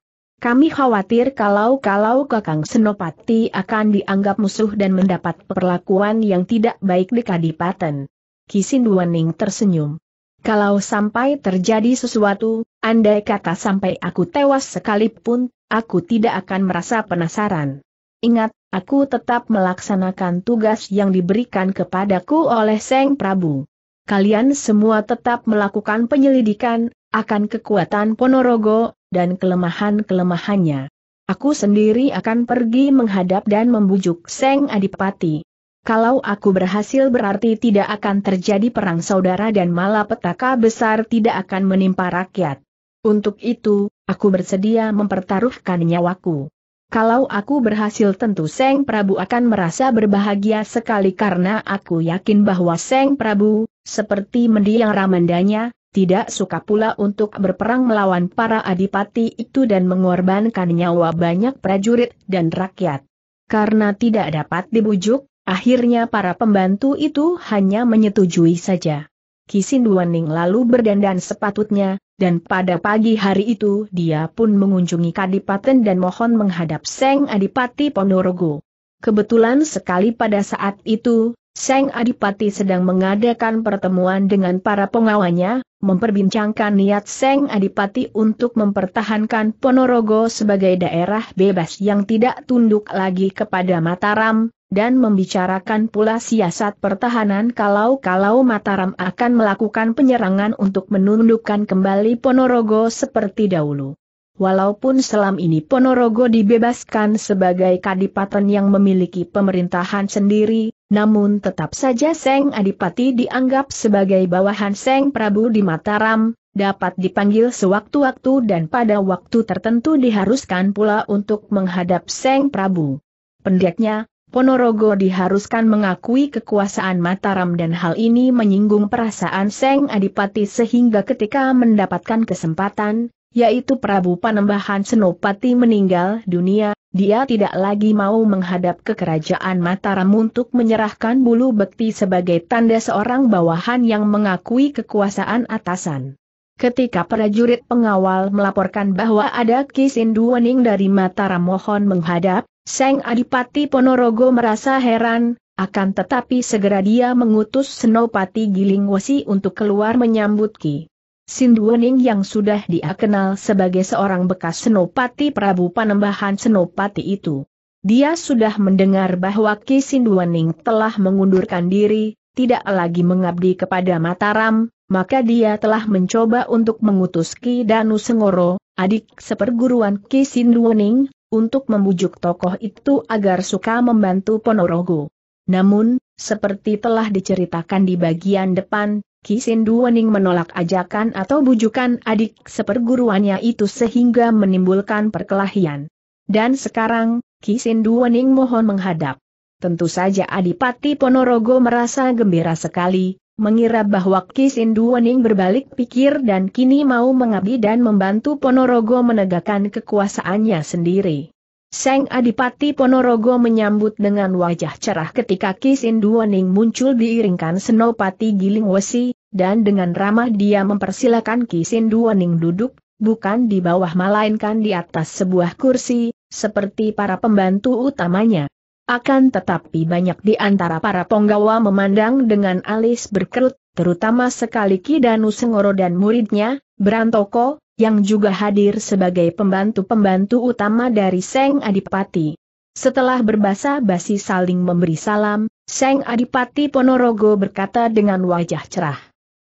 Kami khawatir kalau-kalau Kakang Senopati akan dianggap musuh dan mendapat perlakuan yang tidak baik di Kadipaten. Kisinduaning tersenyum. Kalau sampai terjadi sesuatu, andai kata sampai aku tewas sekalipun, aku tidak akan merasa penasaran. Ingat, aku tetap melaksanakan tugas yang diberikan kepadaku oleh Seng Prabu. Kalian semua tetap melakukan penyelidikan, akan kekuatan Ponorogo, dan kelemahan-kelemahannya. Aku sendiri akan pergi menghadap dan membujuk Seng Adipati. Kalau aku berhasil berarti tidak akan terjadi perang saudara dan malapetaka besar tidak akan menimpa rakyat. Untuk itu, aku bersedia mempertaruhkan nyawaku. Kalau aku berhasil tentu Seng Prabu akan merasa berbahagia sekali karena aku yakin bahwa Seng Prabu, seperti mendiang ramandanya, tidak suka pula untuk berperang melawan para adipati itu dan mengorbankan nyawa banyak prajurit dan rakyat. Karena tidak dapat dibujuk, akhirnya para pembantu itu hanya menyetujui saja. Kisinduaning lalu berdandan sepatutnya, dan pada pagi hari itu dia pun mengunjungi Kadipaten dan mohon menghadap Seng Adipati Ponorogo. Kebetulan sekali pada saat itu, Seng Adipati sedang mengadakan pertemuan dengan para pengawalnya, memperbincangkan niat Seng Adipati untuk mempertahankan Ponorogo sebagai daerah bebas yang tidak tunduk lagi kepada Mataram, dan membicarakan pula siasat pertahanan kalau-kalau Mataram akan melakukan penyerangan untuk menundukkan kembali Ponorogo seperti dahulu. Walaupun selam ini Ponorogo dibebaskan sebagai kadipaten yang memiliki pemerintahan sendiri, namun tetap saja Seng Adipati dianggap sebagai bawahan Seng Prabu di Mataram, dapat dipanggil sewaktu-waktu dan pada waktu tertentu diharuskan pula untuk menghadap Seng Prabu. Pendeknya, Ponorogo diharuskan mengakui kekuasaan Mataram dan hal ini menyinggung perasaan Seng Adipati sehingga ketika mendapatkan kesempatan, yaitu Prabu Panembahan Senopati meninggal dunia, dia tidak lagi mau menghadap ke kerajaan Mataram untuk menyerahkan bulu bekti sebagai tanda seorang bawahan yang mengakui kekuasaan atasan. Ketika prajurit pengawal melaporkan bahwa ada kesinduwaning dari Mataram mohon menghadap, Seng Adipati Ponorogo merasa heran, akan tetapi segera dia mengutus Senopati Gilingwesi untuk keluar menyambut Ki. Sinduening yang sudah dia kenal sebagai seorang bekas senopati Prabu Panembahan Senopati itu. Dia sudah mendengar bahwa Ki Sinduening telah mengundurkan diri, tidak lagi mengabdi kepada Mataram, maka dia telah mencoba untuk mengutus Ki Danu Sengoro, adik seperguruan Ki Sinduening, untuk membujuk tokoh itu agar suka membantu Ponorogo. Namun, seperti telah diceritakan di bagian depan, Kisindu Wening menolak ajakan atau bujukan adik seperguruannya itu sehingga menimbulkan perkelahian. Dan sekarang, Kisindu Wening mohon menghadap. Tentu saja Adipati Ponorogo merasa gembira sekali, mengira bahwa Kisindu Wening berbalik pikir dan kini mau mengabdi dan membantu Ponorogo menegakkan kekuasaannya sendiri. Seng Adipati Ponorogo menyambut dengan wajah cerah ketika Wening muncul diiringkan Senopati Gilingwesi dan dengan ramah dia mempersilakan Kisin Duaning duduk, bukan di bawah melainkan di atas sebuah kursi, seperti para pembantu utamanya. Akan tetapi banyak di antara para penggawa memandang dengan alis berkerut, terutama sekali Kidanu Sengoro dan muridnya, Brantoko, yang juga hadir sebagai pembantu-pembantu utama dari Seng Adipati. Setelah berbahasa basi saling memberi salam, Seng Adipati Ponorogo berkata dengan wajah cerah.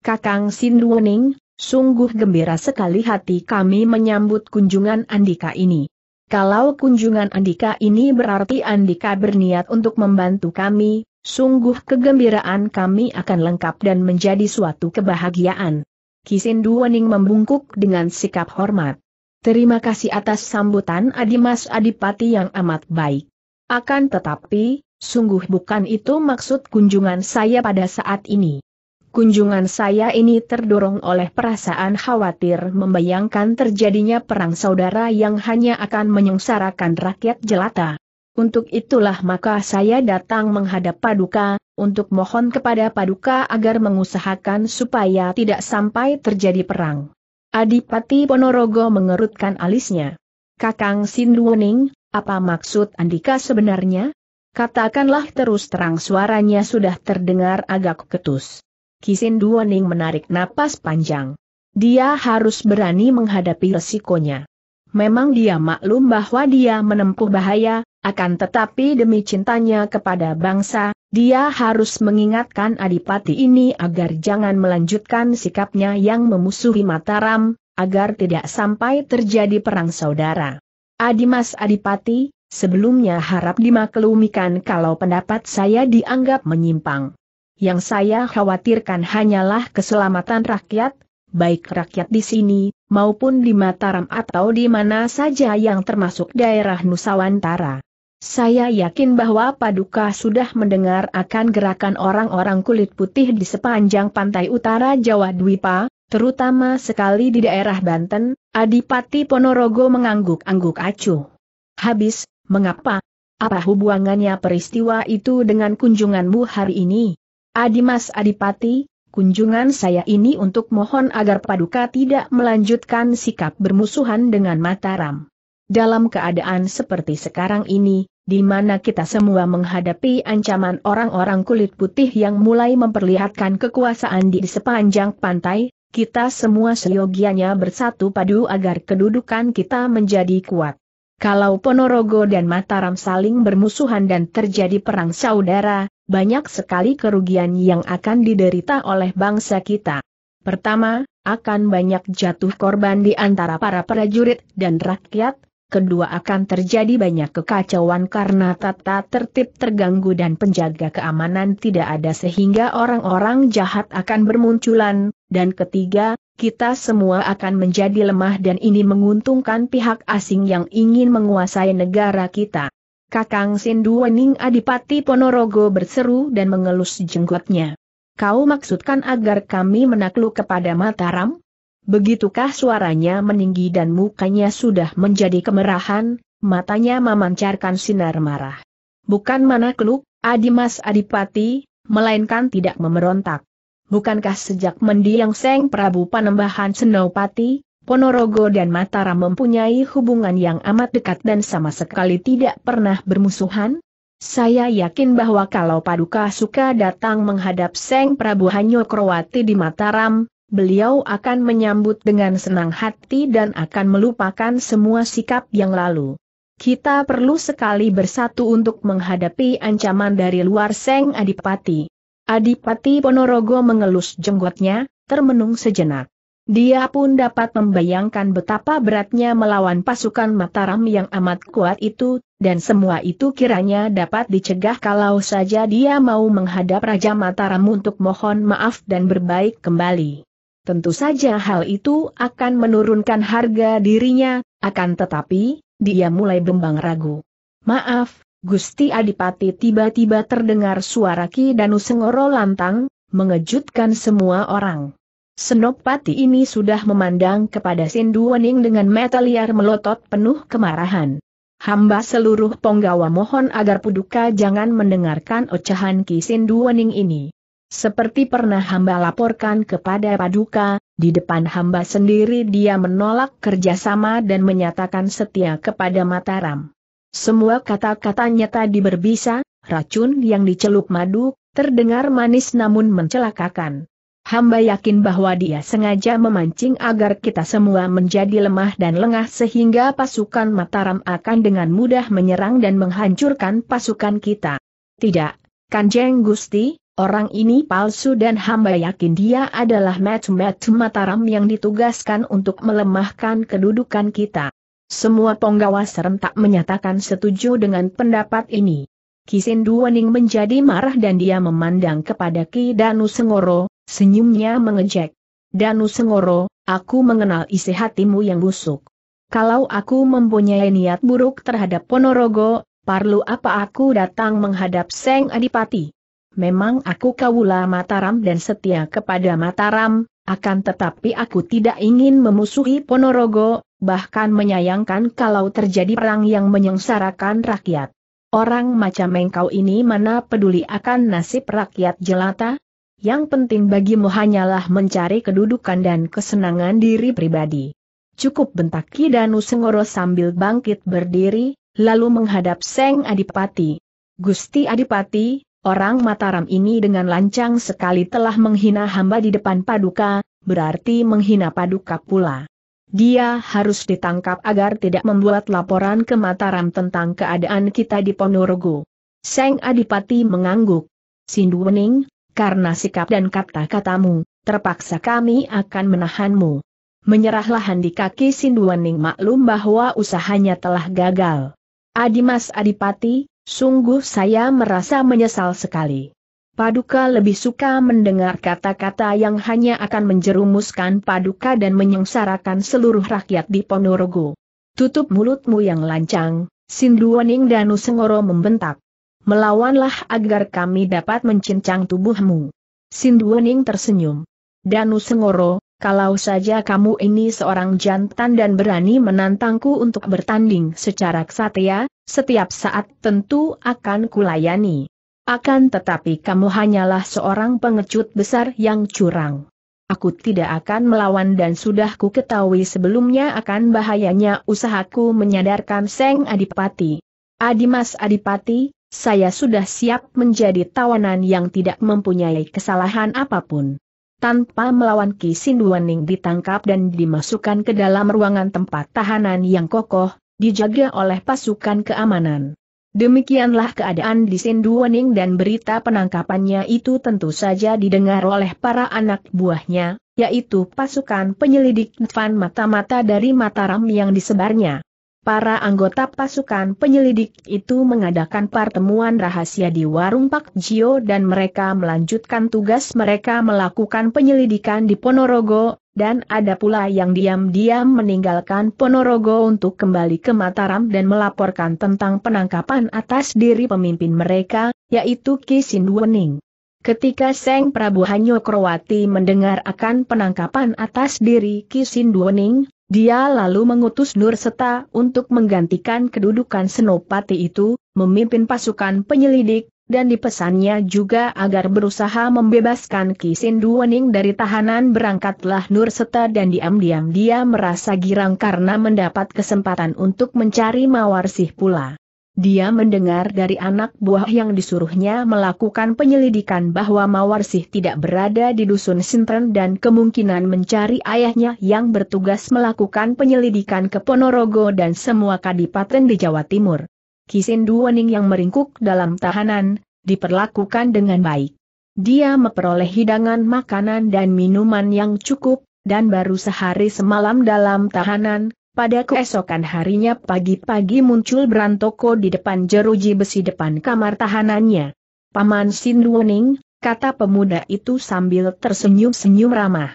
Kakang Sin Duoning, sungguh gembira sekali hati kami menyambut kunjungan Andika ini. Kalau kunjungan Andika ini berarti Andika berniat untuk membantu kami, sungguh kegembiraan kami akan lengkap dan menjadi suatu kebahagiaan. Duoning membungkuk dengan sikap hormat. Terima kasih atas sambutan Adimas Adipati yang amat baik. Akan tetapi, sungguh bukan itu maksud kunjungan saya pada saat ini. Kunjungan saya ini terdorong oleh perasaan khawatir membayangkan terjadinya perang saudara yang hanya akan menyengsarakan rakyat jelata. Untuk itulah maka saya datang menghadap Paduka, untuk mohon kepada Paduka agar mengusahakan supaya tidak sampai terjadi perang. Adipati Ponorogo mengerutkan alisnya. Kakang Sinduoning, apa maksud Andika sebenarnya? Katakanlah terus terang suaranya sudah terdengar agak ketus. Kisin Duoning menarik napas panjang. Dia harus berani menghadapi resikonya. Memang dia maklum bahwa dia menempuh bahaya, akan tetapi demi cintanya kepada bangsa, dia harus mengingatkan adipati ini agar jangan melanjutkan sikapnya yang memusuhi Mataram, agar tidak sampai terjadi perang saudara. Adimas Adipati, sebelumnya harap dimaklumikan kalau pendapat saya dianggap menyimpang yang saya khawatirkan hanyalah keselamatan rakyat, baik rakyat di sini, maupun di Mataram atau di mana saja yang termasuk daerah Nusawantara. Saya yakin bahwa Paduka sudah mendengar akan gerakan orang-orang kulit putih di sepanjang pantai utara Jawa Dwipa, terutama sekali di daerah Banten, Adipati Ponorogo mengangguk-angguk acuh. Habis, mengapa? Apa hubungannya peristiwa itu dengan kunjunganmu hari ini? Adimas Adipati, kunjungan saya ini untuk mohon agar Paduka tidak melanjutkan sikap bermusuhan dengan Mataram. Dalam keadaan seperti sekarang ini, di mana kita semua menghadapi ancaman orang-orang kulit putih yang mulai memperlihatkan kekuasaan di sepanjang pantai, kita semua seyogianya bersatu padu agar kedudukan kita menjadi kuat. Kalau Ponorogo dan Mataram saling bermusuhan dan terjadi perang saudara, banyak sekali kerugian yang akan diderita oleh bangsa kita. Pertama, akan banyak jatuh korban di antara para prajurit dan rakyat, kedua akan terjadi banyak kekacauan karena tata tertib terganggu dan penjaga keamanan tidak ada sehingga orang-orang jahat akan bermunculan, dan ketiga, kita semua akan menjadi lemah dan ini menguntungkan pihak asing yang ingin menguasai negara kita. Kakang Sindu Wening Adipati Ponorogo berseru dan mengelus jenggotnya. Kau maksudkan agar kami menakluk kepada Mataram? Begitukah suaranya meninggi dan mukanya sudah menjadi kemerahan, matanya memancarkan sinar marah. Bukan menakluk, Adimas Adipati, melainkan tidak memberontak. Bukankah sejak mendiang Seng Prabu Panembahan Senopati, Ponorogo dan Mataram mempunyai hubungan yang amat dekat dan sama sekali tidak pernah bermusuhan? Saya yakin bahwa kalau Paduka Suka datang menghadap Seng Prabu Hanyokrowati di Mataram, beliau akan menyambut dengan senang hati dan akan melupakan semua sikap yang lalu. Kita perlu sekali bersatu untuk menghadapi ancaman dari luar Seng Adipati. Adipati Ponorogo mengelus jenggotnya, termenung sejenak. Dia pun dapat membayangkan betapa beratnya melawan pasukan Mataram yang amat kuat itu, dan semua itu kiranya dapat dicegah kalau saja dia mau menghadap Raja Mataram untuk mohon maaf dan berbaik kembali. Tentu saja hal itu akan menurunkan harga dirinya, akan tetapi, dia mulai bembang ragu. Maaf, Gusti Adipati tiba-tiba terdengar suara Ki Danu Sengoro lantang, mengejutkan semua orang. Senopati ini sudah memandang kepada Sindu Wening dengan mata liar melotot penuh kemarahan. Hamba seluruh penggawa mohon agar Puduka jangan mendengarkan ocehan Ki Sindu Wening ini. Seperti pernah hamba laporkan kepada Paduka, di depan hamba sendiri dia menolak kerjasama dan menyatakan setia kepada Mataram. Semua kata-katanya tadi berbisa, racun yang dicelup madu, terdengar manis namun mencelakakan. Hamba yakin bahwa dia sengaja memancing agar kita semua menjadi lemah dan lengah sehingga pasukan Mataram akan dengan mudah menyerang dan menghancurkan pasukan kita. Tidak, Kanjeng Gusti, orang ini palsu dan hamba yakin dia adalah Matmet Mataram yang ditugaskan untuk melemahkan kedudukan kita. Semua penggawa serentak menyatakan setuju dengan pendapat ini. Kisin Duwening menjadi marah dan dia memandang kepada Ki Danu Sengoro, Senyumnya mengejek. Danu Sengoro, aku mengenal isi hatimu yang busuk. Kalau aku mempunyai niat buruk terhadap Ponorogo, parlu apa aku datang menghadap Seng Adipati? Memang aku kawula Mataram dan setia kepada Mataram, akan tetapi aku tidak ingin memusuhi Ponorogo, bahkan menyayangkan kalau terjadi perang yang menyengsarakan rakyat. Orang macam engkau ini mana peduli akan nasib rakyat jelata? yang penting bagimu hanyalah mencari kedudukan dan kesenangan diri pribadi. Cukup bentak Kidanu Sengoro sambil bangkit berdiri, lalu menghadap Seng Adipati. Gusti Adipati, orang Mataram ini dengan lancang sekali telah menghina hamba di depan paduka, berarti menghina paduka pula. Dia harus ditangkap agar tidak membuat laporan ke Mataram tentang keadaan kita di Ponorogo. Seng Adipati mengangguk. Sindu Wening karena sikap dan kata-katamu, terpaksa kami akan menahanmu. Menyerahlah di kaki Sinduaning maklum bahwa usahanya telah gagal. Adimas Adipati, sungguh saya merasa menyesal sekali. Paduka lebih suka mendengar kata-kata yang hanya akan menjerumuskan Paduka dan menyengsarakan seluruh rakyat di Ponorogo. Tutup mulutmu yang lancang, Sinduaning dan Nusengoro membentak melawanlah agar kami dapat mencincang tubuhmu. Sinduening tersenyum. Danu Sengoro, kalau saja kamu ini seorang jantan dan berani menantangku untuk bertanding secara kesatria, setiap saat tentu akan kulayani. Akan tetapi kamu hanyalah seorang pengecut besar yang curang. Aku tidak akan melawan dan sudah ku ketahui sebelumnya akan bahayanya usahaku menyadarkan Seng Adipati. Adimas Adipati, saya sudah siap menjadi tawanan yang tidak mempunyai kesalahan apapun. Tanpa melawan Ki Sinduaning ditangkap dan dimasukkan ke dalam ruangan tempat tahanan yang kokoh, dijaga oleh pasukan keamanan. Demikianlah keadaan di Sinduaning dan berita penangkapannya itu tentu saja didengar oleh para anak buahnya, yaitu pasukan penyelidik Van mata-mata dari Mataram yang disebarnya. Para anggota pasukan penyelidik itu mengadakan pertemuan rahasia di warung Pak Jio dan mereka melanjutkan tugas mereka melakukan penyelidikan di Ponorogo, dan ada pula yang diam-diam meninggalkan Ponorogo untuk kembali ke Mataram dan melaporkan tentang penangkapan atas diri pemimpin mereka, yaitu Ki Sinduening. Ketika Seng Prabu Hanyokrowati mendengar akan penangkapan atas diri Ki Sinduening, dia lalu mengutus Nur Seta untuk menggantikan kedudukan Senopati itu, memimpin pasukan penyelidik, dan dipesannya juga agar berusaha membebaskan Sindu Wening dari tahanan berangkatlah Nur Seta dan diam-diam dia merasa girang karena mendapat kesempatan untuk mencari Mawarsih pula. Dia mendengar dari anak buah yang disuruhnya melakukan penyelidikan bahwa Mawarsih tidak berada di dusun Sintren dan kemungkinan mencari ayahnya yang bertugas melakukan penyelidikan ke Ponorogo dan semua kadipaten di Jawa Timur. Wening yang meringkuk dalam tahanan, diperlakukan dengan baik. Dia memperoleh hidangan makanan dan minuman yang cukup, dan baru sehari semalam dalam tahanan, pada keesokan harinya pagi-pagi muncul Brantoko di depan jeruji besi depan kamar tahanannya. Paman Sinduoning, kata pemuda itu sambil tersenyum-senyum ramah.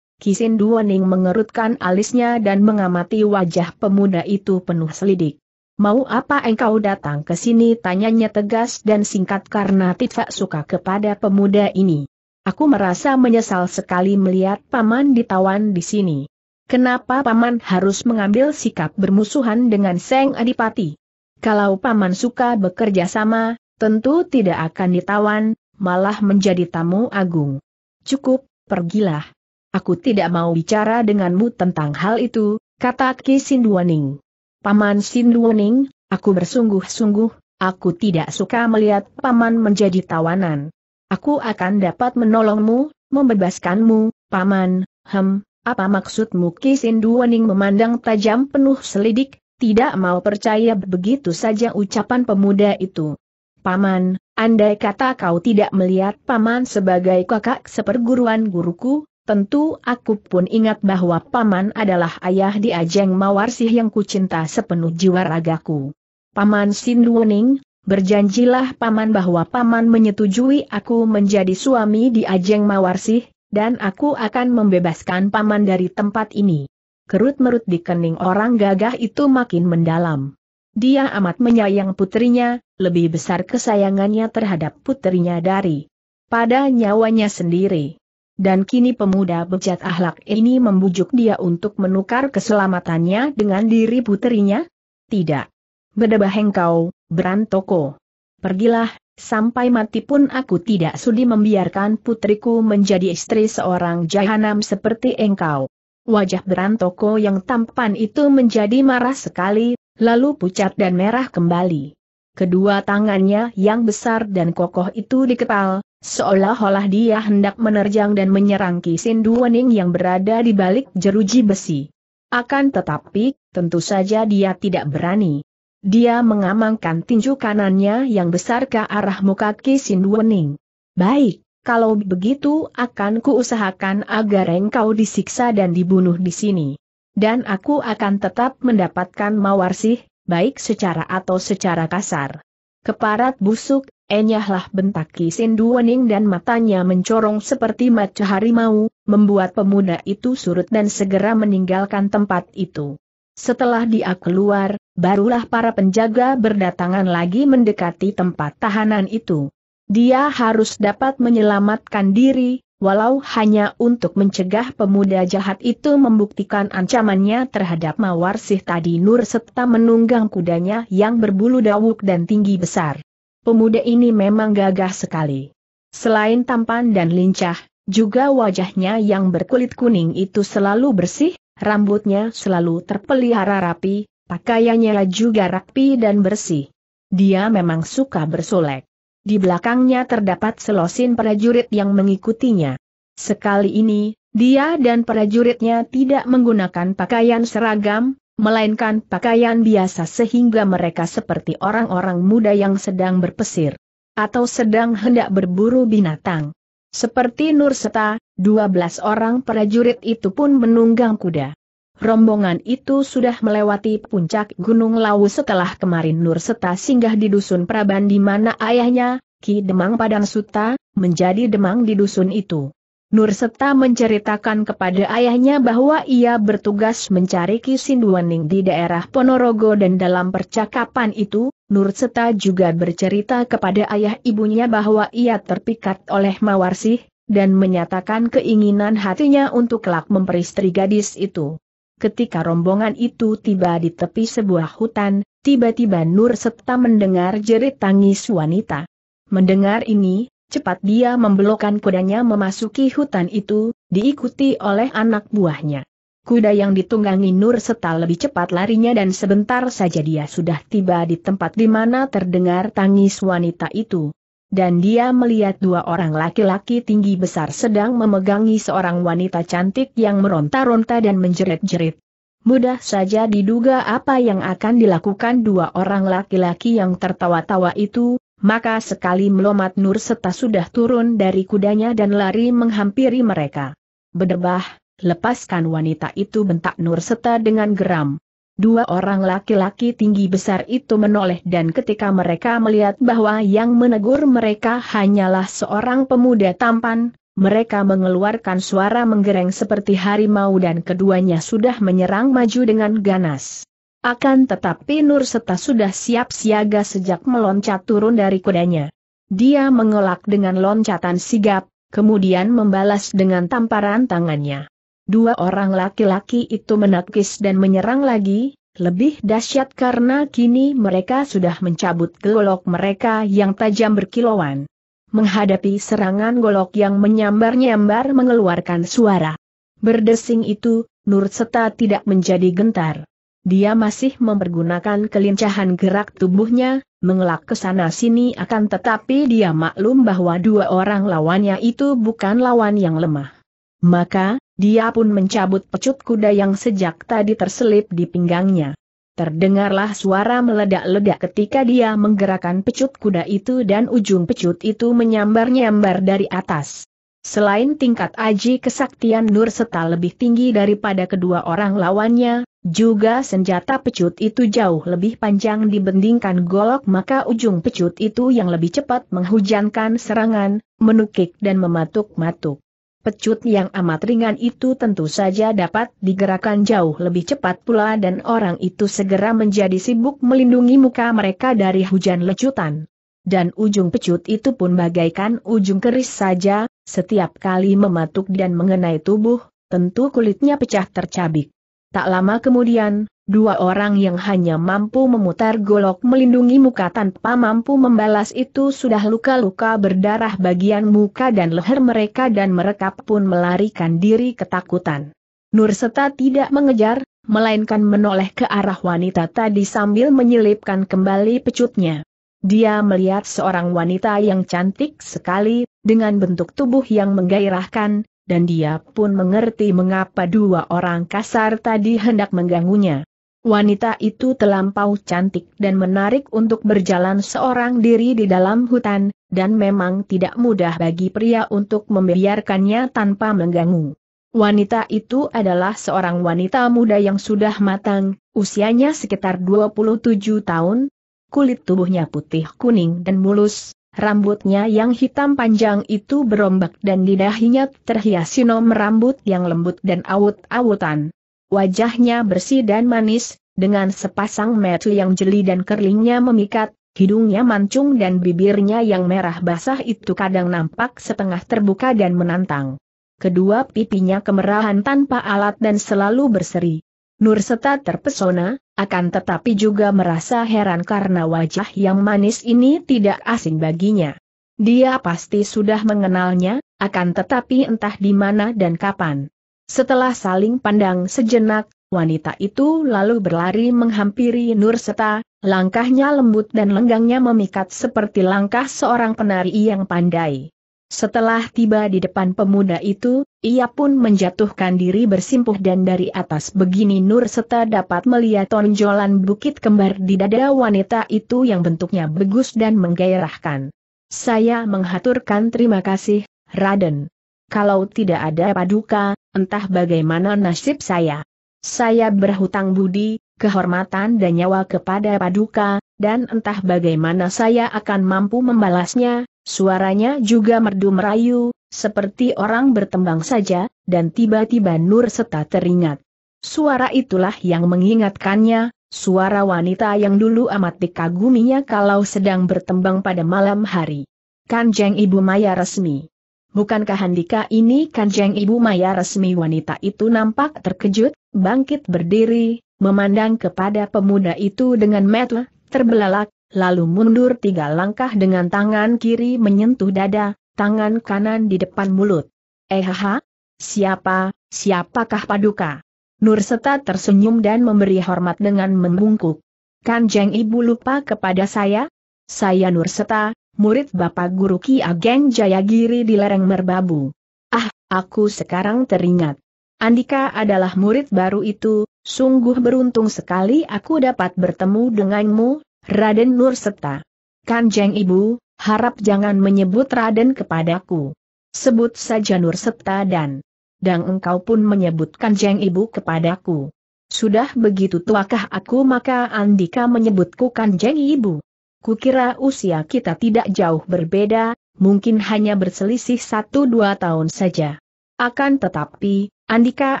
Kisin Duoning mengerutkan alisnya dan mengamati wajah pemuda itu penuh selidik. Mau apa engkau datang ke sini? Tanyanya tegas dan singkat karena tidak suka kepada pemuda ini. Aku merasa menyesal sekali melihat paman ditawan di sini. Kenapa Paman harus mengambil sikap bermusuhan dengan Seng Adipati? Kalau Paman suka bekerja sama, tentu tidak akan ditawan, malah menjadi tamu agung. Cukup, pergilah. Aku tidak mau bicara denganmu tentang hal itu, kata Ki Sinduaning. Paman Sinduoning, aku bersungguh-sungguh, aku tidak suka melihat Paman menjadi tawanan. Aku akan dapat menolongmu, membebaskanmu, Paman, hem, apa maksudmu Kisinduaning memandang tajam penuh selidik, tidak mau percaya begitu saja ucapan pemuda itu. Paman, andai kata kau tidak melihat paman sebagai kakak seperguruan guruku, tentu aku pun ingat bahwa paman adalah ayah di Ajeng Mawarsih yang kucinta sepenuh jiwa ragaku. Paman Sinduoning, berjanjilah paman bahwa paman menyetujui aku menjadi suami di Ajeng Mawarsih, dan aku akan membebaskan paman dari tempat ini. Kerut merut di kening orang gagah itu makin mendalam. Dia amat menyayang putrinya, lebih besar kesayangannya terhadap putrinya dari pada nyawanya sendiri. Dan kini pemuda bejat ahlak ini membujuk dia untuk menukar keselamatannya dengan diri putrinya? Tidak. Bedebah engkau, berantoko. Pergilah, Sampai mati pun aku tidak sudi membiarkan putriku menjadi istri seorang jahanam seperti engkau. Wajah Berantoko yang tampan itu menjadi marah sekali, lalu pucat dan merah kembali. Kedua tangannya yang besar dan kokoh itu dikepal, seolah-olah dia hendak menerjang dan menyerang kisin duwening yang berada di balik jeruji besi. Akan tetapi, tentu saja dia tidak berani. Dia mengamankan tinju kanannya yang besar ke arah muka Kisin Wening. Baik, kalau begitu akan kuusahakan agar engkau disiksa dan dibunuh di sini. Dan aku akan tetap mendapatkan mawarsih, baik secara atau secara kasar. Keparat busuk, enyahlah bentak Kisin Wening dan matanya mencorong seperti mata harimau, membuat pemuda itu surut dan segera meninggalkan tempat itu. Setelah dia keluar, barulah para penjaga berdatangan lagi mendekati tempat tahanan itu. Dia harus dapat menyelamatkan diri, walau hanya untuk mencegah pemuda jahat itu membuktikan ancamannya terhadap mawar sih tadi Nur serta menunggang kudanya yang berbulu dawuk dan tinggi besar. Pemuda ini memang gagah sekali. Selain tampan dan lincah, juga wajahnya yang berkulit kuning itu selalu bersih, rambutnya selalu terpelihara rapi, pakaiannya juga rapi dan bersih. Dia memang suka bersolek. Di belakangnya terdapat selosin prajurit yang mengikutinya. Sekali ini, dia dan prajuritnya tidak menggunakan pakaian seragam, melainkan pakaian biasa sehingga mereka seperti orang-orang muda yang sedang berpesir atau sedang hendak berburu binatang. Seperti Nurseta, 12 orang prajurit itu pun menunggang kuda. Rombongan itu sudah melewati puncak Gunung Lawu setelah kemarin Nurseta singgah di dusun Praban di mana ayahnya, Ki Demang Padang Suta, menjadi demang di dusun itu. Nur Septa menceritakan kepada ayahnya bahwa ia bertugas mencari Kisinduaning di daerah Ponorogo dan dalam percakapan itu, Nur Septa juga bercerita kepada ayah ibunya bahwa ia terpikat oleh Mawarsih, dan menyatakan keinginan hatinya untuk kelak memperistri gadis itu. Ketika rombongan itu tiba di tepi sebuah hutan, tiba-tiba Nur Septa mendengar jerit tangis wanita. Mendengar ini, Cepat dia membelokkan kudanya memasuki hutan itu, diikuti oleh anak buahnya. Kuda yang ditunggangi Nur Seta lebih cepat larinya dan sebentar saja dia sudah tiba di tempat di mana terdengar tangis wanita itu. Dan dia melihat dua orang laki-laki tinggi besar sedang memegangi seorang wanita cantik yang meronta-ronta dan menjerit-jerit. Mudah saja diduga apa yang akan dilakukan dua orang laki-laki yang tertawa-tawa itu, maka sekali melompat Nur Seta sudah turun dari kudanya dan lari menghampiri mereka. Berdebah, lepaskan wanita itu bentak Nur Seta dengan geram. Dua orang laki-laki tinggi besar itu menoleh dan ketika mereka melihat bahwa yang menegur mereka hanyalah seorang pemuda tampan, mereka mengeluarkan suara menggereng seperti harimau dan keduanya sudah menyerang maju dengan ganas. Akan tetapi Nur Seta sudah siap siaga sejak meloncat turun dari kudanya. Dia mengelak dengan loncatan sigap, kemudian membalas dengan tamparan tangannya. Dua orang laki-laki itu menakis dan menyerang lagi, lebih dahsyat karena kini mereka sudah mencabut golok mereka yang tajam berkilauan. Menghadapi serangan golok yang menyambar-nyambar mengeluarkan suara. Berdesing itu, Nur Seta tidak menjadi gentar. Dia masih mempergunakan kelincahan gerak tubuhnya, mengelak ke sana sini akan tetapi dia maklum bahwa dua orang lawannya itu bukan lawan yang lemah. Maka, dia pun mencabut pecut kuda yang sejak tadi terselip di pinggangnya. Terdengarlah suara meledak-ledak ketika dia menggerakkan pecut kuda itu dan ujung pecut itu menyambar-nyambar dari atas. Selain tingkat aji kesaktian Nur Seta lebih tinggi daripada kedua orang lawannya, juga senjata pecut itu jauh lebih panjang dibandingkan golok maka ujung pecut itu yang lebih cepat menghujankan serangan, menukik dan mematuk-matuk. Pecut yang amat ringan itu tentu saja dapat digerakkan jauh lebih cepat pula dan orang itu segera menjadi sibuk melindungi muka mereka dari hujan lecutan. Dan ujung pecut itu pun bagaikan ujung keris saja, setiap kali mematuk dan mengenai tubuh, tentu kulitnya pecah tercabik. Tak lama kemudian, dua orang yang hanya mampu memutar golok melindungi muka tanpa mampu membalas itu sudah luka-luka berdarah bagian muka dan leher mereka dan mereka pun melarikan diri ketakutan. Nurseta tidak mengejar, melainkan menoleh ke arah wanita tadi sambil menyelipkan kembali pecutnya. Dia melihat seorang wanita yang cantik sekali, dengan bentuk tubuh yang menggairahkan, dan dia pun mengerti mengapa dua orang kasar tadi hendak mengganggunya. Wanita itu terlampau cantik dan menarik untuk berjalan seorang diri di dalam hutan, dan memang tidak mudah bagi pria untuk membiarkannya tanpa mengganggu. Wanita itu adalah seorang wanita muda yang sudah matang, usianya sekitar 27 tahun, kulit tubuhnya putih kuning dan mulus, Rambutnya yang hitam panjang itu berombak dan di dahinya terhiasi nom rambut yang lembut dan awut-awutan. Wajahnya bersih dan manis, dengan sepasang mata yang jeli dan kerlingnya memikat, hidungnya mancung dan bibirnya yang merah basah itu kadang nampak setengah terbuka dan menantang. Kedua pipinya kemerahan tanpa alat dan selalu berseri. Nurseta terpesona, akan tetapi juga merasa heran karena wajah yang manis ini tidak asing baginya. Dia pasti sudah mengenalnya, akan tetapi entah di mana dan kapan. Setelah saling pandang sejenak, wanita itu lalu berlari menghampiri Nurseta. langkahnya lembut dan lenggangnya memikat seperti langkah seorang penari yang pandai. Setelah tiba di depan pemuda itu, ia pun menjatuhkan diri bersimpuh dan dari atas begini Nur Seta dapat melihat tonjolan bukit kembar di dada wanita itu yang bentuknya bagus dan menggairahkan. Saya menghaturkan terima kasih, Raden. Kalau tidak ada paduka, entah bagaimana nasib saya. Saya berhutang budi, kehormatan dan nyawa kepada paduka, dan entah bagaimana saya akan mampu membalasnya, Suaranya juga merdu merayu, seperti orang bertembang saja, dan tiba-tiba Nur Seta teringat. Suara itulah yang mengingatkannya, suara wanita yang dulu amat dikaguminya kalau sedang bertembang pada malam hari. Kanjeng Ibu Maya resmi. Bukankah Handika ini Kanjeng Ibu Maya resmi wanita itu nampak terkejut, bangkit berdiri, memandang kepada pemuda itu dengan metu, terbelalak, lalu mundur tiga langkah dengan tangan kiri menyentuh dada, tangan kanan di depan mulut. Ehaha, eh, siapa, siapakah paduka? Nurseta tersenyum dan memberi hormat dengan membungkuk. Kanjeng ibu lupa kepada saya? Saya Nurseta, murid Bapak Guru Ki Ageng Jayagiri di lereng Merbabu. Ah, aku sekarang teringat. Andika adalah murid baru itu, sungguh beruntung sekali aku dapat bertemu denganmu, Raden Nur Serta. Kanjeng Ibu, harap jangan menyebut Raden kepadaku. Sebut saja Nur Serta dan dan engkau pun menyebut Kanjeng Ibu kepadaku. Sudah begitu tuakah aku maka Andika menyebutku Kanjeng Ibu. Kukira usia kita tidak jauh berbeda, mungkin hanya berselisih satu dua tahun saja. Akan tetapi, Andika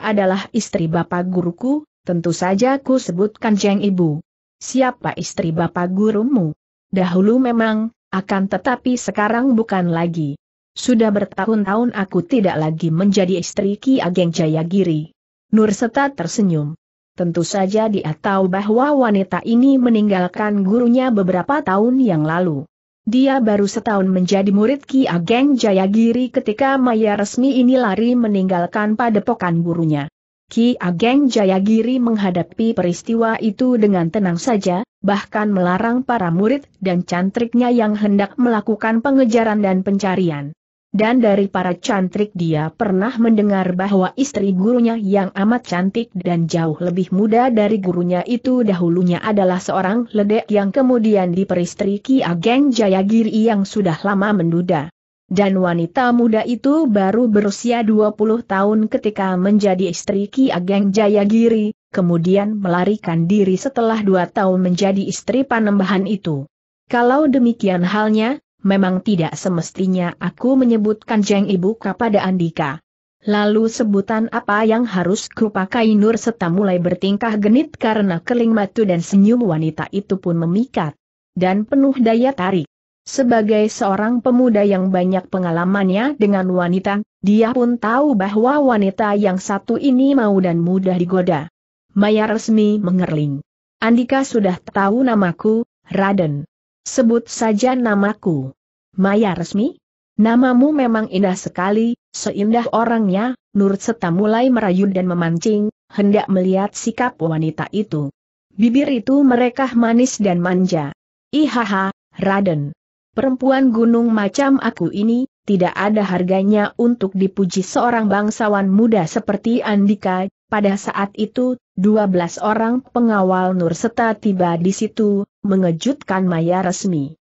adalah istri bapak guruku, tentu saja ku sebut Kanjeng Ibu siapa istri bapak gurumu? Dahulu memang, akan tetapi sekarang bukan lagi. Sudah bertahun-tahun aku tidak lagi menjadi istri Ki Ageng Jayagiri. Nurseta tersenyum. Tentu saja dia tahu bahwa wanita ini meninggalkan gurunya beberapa tahun yang lalu. Dia baru setahun menjadi murid Ki Ageng Jayagiri ketika Maya resmi ini lari meninggalkan padepokan gurunya. Ki Ageng Jayagiri menghadapi peristiwa itu dengan tenang saja, bahkan melarang para murid dan cantriknya yang hendak melakukan pengejaran dan pencarian. Dan dari para cantrik dia pernah mendengar bahwa istri gurunya yang amat cantik dan jauh lebih muda dari gurunya itu dahulunya adalah seorang ledek yang kemudian diperistri Ki Ageng Jayagiri yang sudah lama menduda dan wanita muda itu baru berusia 20 tahun ketika menjadi istri Ki Ageng Jayagiri, kemudian melarikan diri setelah dua tahun menjadi istri panembahan itu. Kalau demikian halnya, memang tidak semestinya aku menyebutkan Jeng Ibu kepada Andika. Lalu sebutan apa yang harus kupakai Nur serta mulai bertingkah genit karena keling matu dan senyum wanita itu pun memikat. Dan penuh daya tarik. Sebagai seorang pemuda yang banyak pengalamannya dengan wanita, dia pun tahu bahwa wanita yang satu ini mau dan mudah digoda. Maya resmi mengerling. Andika sudah tahu namaku, Raden. Sebut saja namaku. Maya resmi? Namamu memang indah sekali, seindah orangnya, Nur Seta mulai merayu dan memancing, hendak melihat sikap wanita itu. Bibir itu mereka manis dan manja. Ihaha, Raden perempuan gunung macam aku ini, tidak ada harganya untuk dipuji seorang bangsawan muda seperti Andika, pada saat itu, dua belas orang pengawal Nurseta tiba di situ, mengejutkan Maya resmi.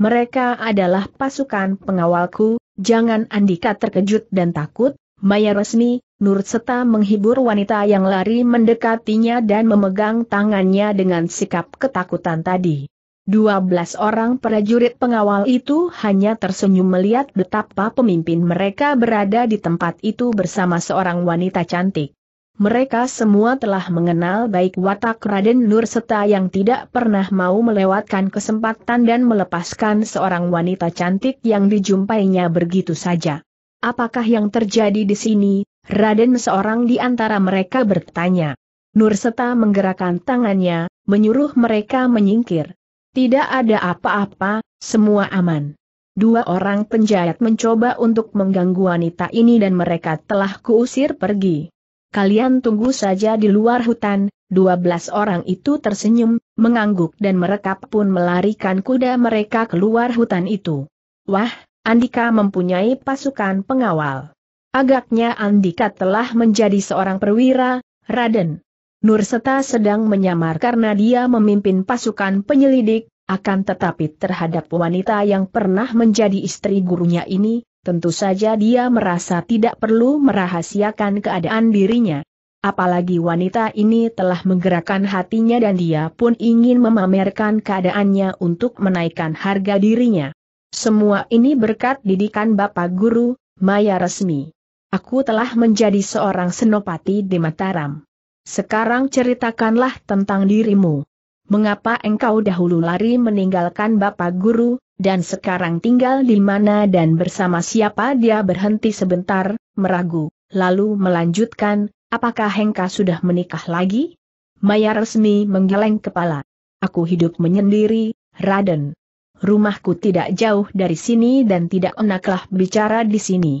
Mereka adalah pasukan pengawalku, jangan Andika terkejut dan takut, Maya resmi, Nurseta menghibur wanita yang lari mendekatinya dan memegang tangannya dengan sikap ketakutan tadi. 12 orang prajurit pengawal itu hanya tersenyum melihat betapa pemimpin mereka berada di tempat itu bersama seorang wanita cantik. Mereka semua telah mengenal baik watak Raden Nur Seta yang tidak pernah mau melewatkan kesempatan dan melepaskan seorang wanita cantik yang dijumpainya begitu saja. Apakah yang terjadi di sini? Raden seorang di antara mereka bertanya. Nur Seta menggerakkan tangannya, menyuruh mereka menyingkir. Tidak ada apa-apa, semua aman. Dua orang penjahat mencoba untuk mengganggu wanita ini dan mereka telah kuusir pergi. Kalian tunggu saja di luar hutan, dua belas orang itu tersenyum, mengangguk dan mereka pun melarikan kuda mereka keluar hutan itu. Wah, Andika mempunyai pasukan pengawal. Agaknya Andika telah menjadi seorang perwira, Raden. Nurseta sedang menyamar karena dia memimpin pasukan penyelidik, akan tetapi terhadap wanita yang pernah menjadi istri gurunya ini, tentu saja dia merasa tidak perlu merahasiakan keadaan dirinya. Apalagi wanita ini telah menggerakkan hatinya dan dia pun ingin memamerkan keadaannya untuk menaikkan harga dirinya. Semua ini berkat didikan Bapak Guru, Maya Resmi. Aku telah menjadi seorang senopati di Mataram. Sekarang ceritakanlah tentang dirimu. Mengapa engkau dahulu lari meninggalkan Bapak Guru, dan sekarang tinggal di mana dan bersama siapa dia berhenti sebentar, meragu, lalu melanjutkan, apakah Hengka sudah menikah lagi? Maya resmi menggeleng kepala. Aku hidup menyendiri, Raden. Rumahku tidak jauh dari sini dan tidak enaklah bicara di sini.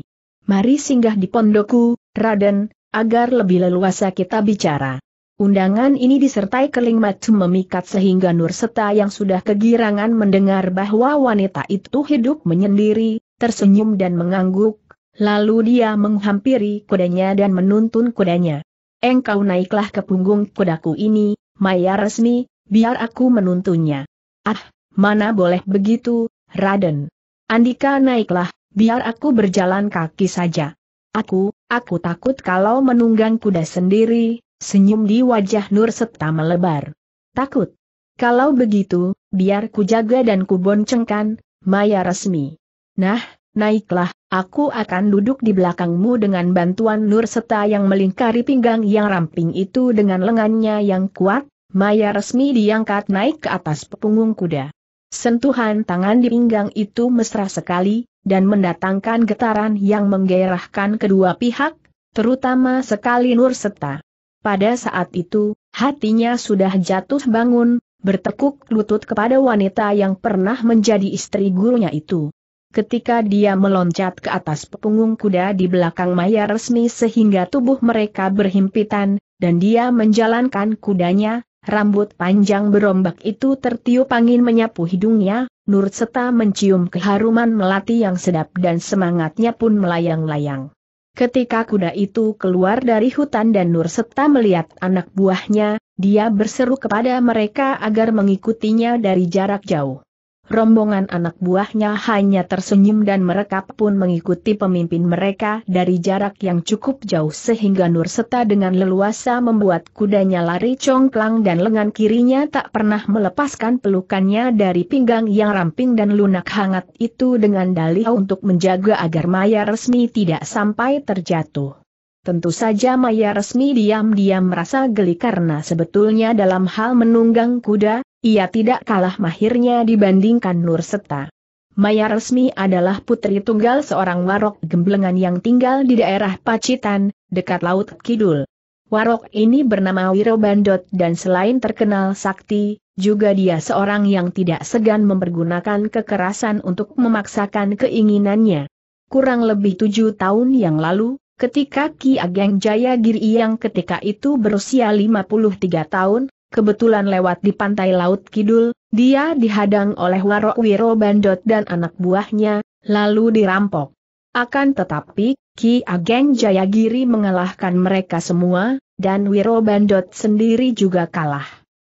Mari singgah di pondokku, Raden, agar lebih leluasa kita bicara. Undangan ini disertai kelimat memikat sehingga Nur Seta yang sudah kegirangan mendengar bahwa wanita itu hidup menyendiri, tersenyum dan mengangguk, lalu dia menghampiri kudanya dan menuntun kudanya. Engkau naiklah ke punggung kudaku ini, Maya resmi, biar aku menuntunnya. Ah, mana boleh begitu, Raden. Andika naiklah, biar aku berjalan kaki saja. Aku, aku takut kalau menunggang kuda sendiri, senyum di wajah Nur serta melebar. Takut. Kalau begitu, biar ku jaga dan ku boncengkan, Maya resmi. Nah, naiklah, aku akan duduk di belakangmu dengan bantuan Nur serta yang melingkari pinggang yang ramping itu dengan lengannya yang kuat, Maya resmi diangkat naik ke atas punggung kuda. Sentuhan tangan di pinggang itu mesra sekali, dan mendatangkan getaran yang menggairahkan kedua pihak, terutama sekali Nur Nurseta. Pada saat itu, hatinya sudah jatuh bangun, bertekuk lutut kepada wanita yang pernah menjadi istri gurunya itu. Ketika dia meloncat ke atas punggung kuda di belakang Maya resmi sehingga tubuh mereka berhimpitan, dan dia menjalankan kudanya, rambut panjang berombak itu tertiup angin menyapu hidungnya, Nur Seta mencium keharuman melati yang sedap dan semangatnya pun melayang-layang. Ketika kuda itu keluar dari hutan dan Nur Seta melihat anak buahnya, dia berseru kepada mereka agar mengikutinya dari jarak jauh rombongan anak buahnya hanya tersenyum dan mereka pun mengikuti pemimpin mereka dari jarak yang cukup jauh sehingga Nur Seta dengan leluasa membuat kudanya lari congklang dan lengan kirinya tak pernah melepaskan pelukannya dari pinggang yang ramping dan lunak hangat itu dengan dalih untuk menjaga agar Maya resmi tidak sampai terjatuh. Tentu saja Maya resmi diam-diam merasa geli karena sebetulnya dalam hal menunggang kuda, ia tidak kalah mahirnya dibandingkan Nur Seta. Maya Resmi adalah putri tunggal seorang warok gemblengan yang tinggal di daerah Pacitan, dekat Laut Kidul. Warok ini bernama Wiro Bandot dan selain terkenal sakti, juga dia seorang yang tidak segan mempergunakan kekerasan untuk memaksakan keinginannya. Kurang lebih tujuh tahun yang lalu, ketika Ki Ageng Jayagiri yang ketika itu berusia 53 tahun, kebetulan lewat di pantai Laut Kidul, dia dihadang oleh Warok Wiro Bandot dan anak buahnya, lalu dirampok. Akan tetapi, Ki Ageng Jayagiri mengalahkan mereka semua, dan Wiro Bandot sendiri juga kalah.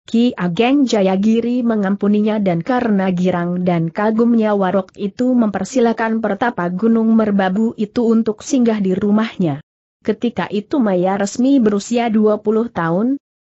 Ki Ageng Jayagiri mengampuninya dan karena girang dan kagumnya Warok itu mempersilakan pertapa Gunung Merbabu itu untuk singgah di rumahnya. Ketika itu Maya resmi berusia 20 tahun,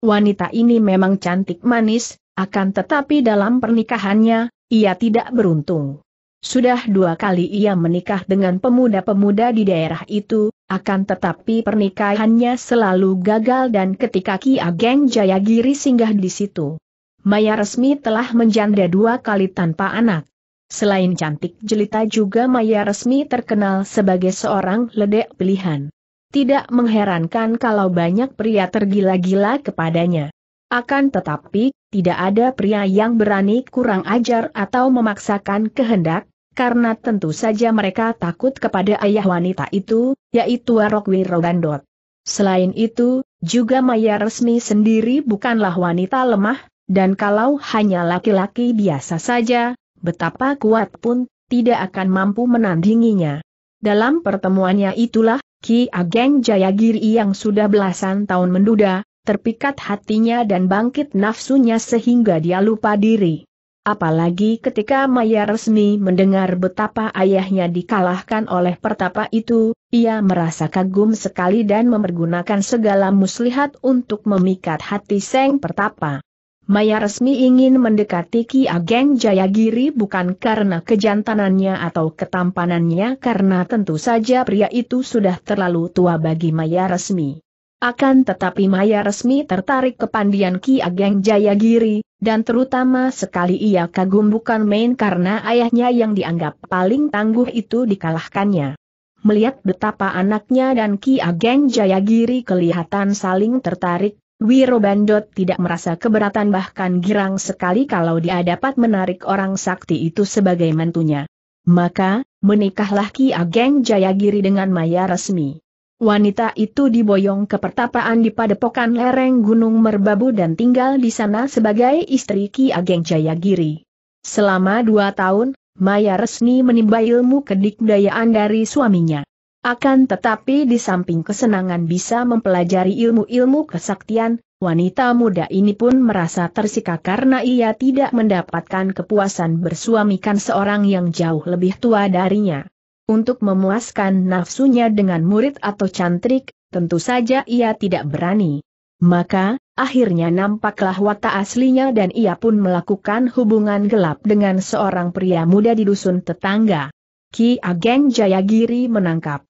wanita ini memang cantik manis, akan tetapi dalam pernikahannya, ia tidak beruntung. Sudah dua kali ia menikah dengan pemuda-pemuda di daerah itu, akan tetapi pernikahannya selalu gagal dan ketika Ki Ageng Jayagiri singgah di situ. Maya resmi telah menjanda dua kali tanpa anak. Selain cantik jelita juga Maya resmi terkenal sebagai seorang ledek pilihan. Tidak mengherankan kalau banyak pria tergila-gila kepadanya. Akan tetapi, tidak ada pria yang berani kurang ajar atau memaksakan kehendak, karena tentu saja mereka takut kepada ayah wanita itu, yaitu Warok Wirogandot. Selain itu, juga Maya Resmi sendiri bukanlah wanita lemah, dan kalau hanya laki-laki biasa saja, betapa kuat pun, tidak akan mampu menandinginya. Dalam pertemuannya itulah, Ki Ageng Jayagiri yang sudah belasan tahun menduda, terpikat hatinya dan bangkit nafsunya sehingga dia lupa diri. Apalagi ketika Maya resmi mendengar betapa ayahnya dikalahkan oleh pertapa itu, ia merasa kagum sekali dan mempergunakan segala muslihat untuk memikat hati Seng Pertapa. Maya resmi ingin mendekati Ki Ageng Jayagiri bukan karena kejantanannya atau ketampanannya karena tentu saja pria itu sudah terlalu tua bagi Maya resmi. Akan tetapi Maya resmi tertarik ke pandian Ki Ageng Jayagiri, dan terutama sekali ia kagum bukan main karena ayahnya yang dianggap paling tangguh itu dikalahkannya. Melihat betapa anaknya dan Ki Ageng Jayagiri kelihatan saling tertarik, Wiro Bandot tidak merasa keberatan bahkan girang sekali kalau dia dapat menarik orang sakti itu sebagai mantunya. Maka, menikahlah Ki Ageng Jayagiri dengan Maya resmi. Wanita itu diboyong ke pertapaan di padepokan lereng Gunung Merbabu dan tinggal di sana sebagai istri Ki Ageng Jayagiri. Selama dua tahun, Maya Resmi menimba ilmu kedikdayaan dari suaminya. Akan tetapi di samping kesenangan bisa mempelajari ilmu-ilmu kesaktian, wanita muda ini pun merasa tersika karena ia tidak mendapatkan kepuasan bersuamikan seorang yang jauh lebih tua darinya. Untuk memuaskan nafsunya dengan murid atau cantrik, tentu saja ia tidak berani. Maka, akhirnya nampaklah watak aslinya dan ia pun melakukan hubungan gelap dengan seorang pria muda di dusun tetangga. Ki Ageng Jayagiri menangkap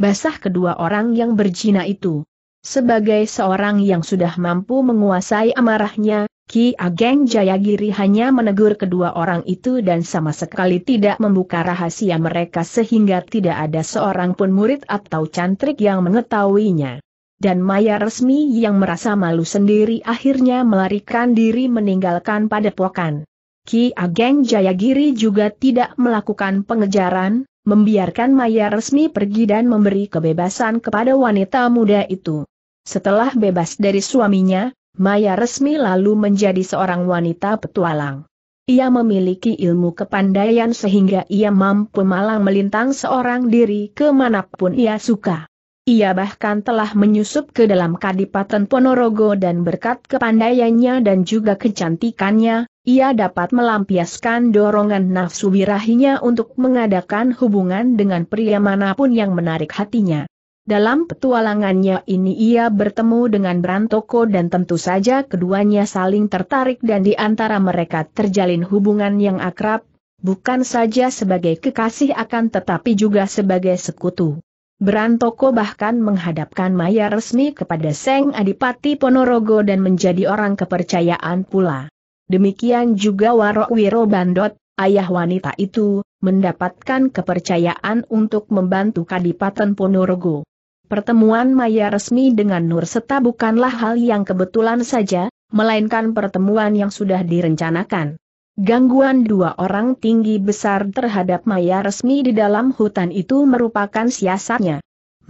basah kedua orang yang berjina itu. Sebagai seorang yang sudah mampu menguasai amarahnya, Ki Ageng Jayagiri hanya menegur kedua orang itu dan sama sekali tidak membuka rahasia mereka sehingga tidak ada seorang pun murid atau cantrik yang mengetahuinya. Dan Maya Resmi yang merasa malu sendiri akhirnya melarikan diri meninggalkan padepokan. Ki Ageng Jayagiri juga tidak melakukan pengejaran, membiarkan Maya resmi pergi dan memberi kebebasan kepada wanita muda itu. Setelah bebas dari suaminya, Maya resmi lalu menjadi seorang wanita petualang. Ia memiliki ilmu kepandaian sehingga ia mampu malang melintang seorang diri kemanapun ia suka. Ia bahkan telah menyusup ke dalam Kadipaten Ponorogo dan berkat kepandaiannya dan juga kecantikannya, ia dapat melampiaskan dorongan nafsu birahinya untuk mengadakan hubungan dengan pria manapun yang menarik hatinya. Dalam petualangannya ini ia bertemu dengan Brantoko dan tentu saja keduanya saling tertarik dan di antara mereka terjalin hubungan yang akrab, bukan saja sebagai kekasih akan tetapi juga sebagai sekutu. Brantoko bahkan menghadapkan maya resmi kepada Seng Adipati Ponorogo dan menjadi orang kepercayaan pula. Demikian juga Warok Wiro Bandot, ayah wanita itu, mendapatkan kepercayaan untuk membantu Kadipaten Ponorogo. Pertemuan maya resmi dengan Nur Seta bukanlah hal yang kebetulan saja, melainkan pertemuan yang sudah direncanakan. Gangguan dua orang tinggi besar terhadap maya resmi di dalam hutan itu merupakan siasatnya.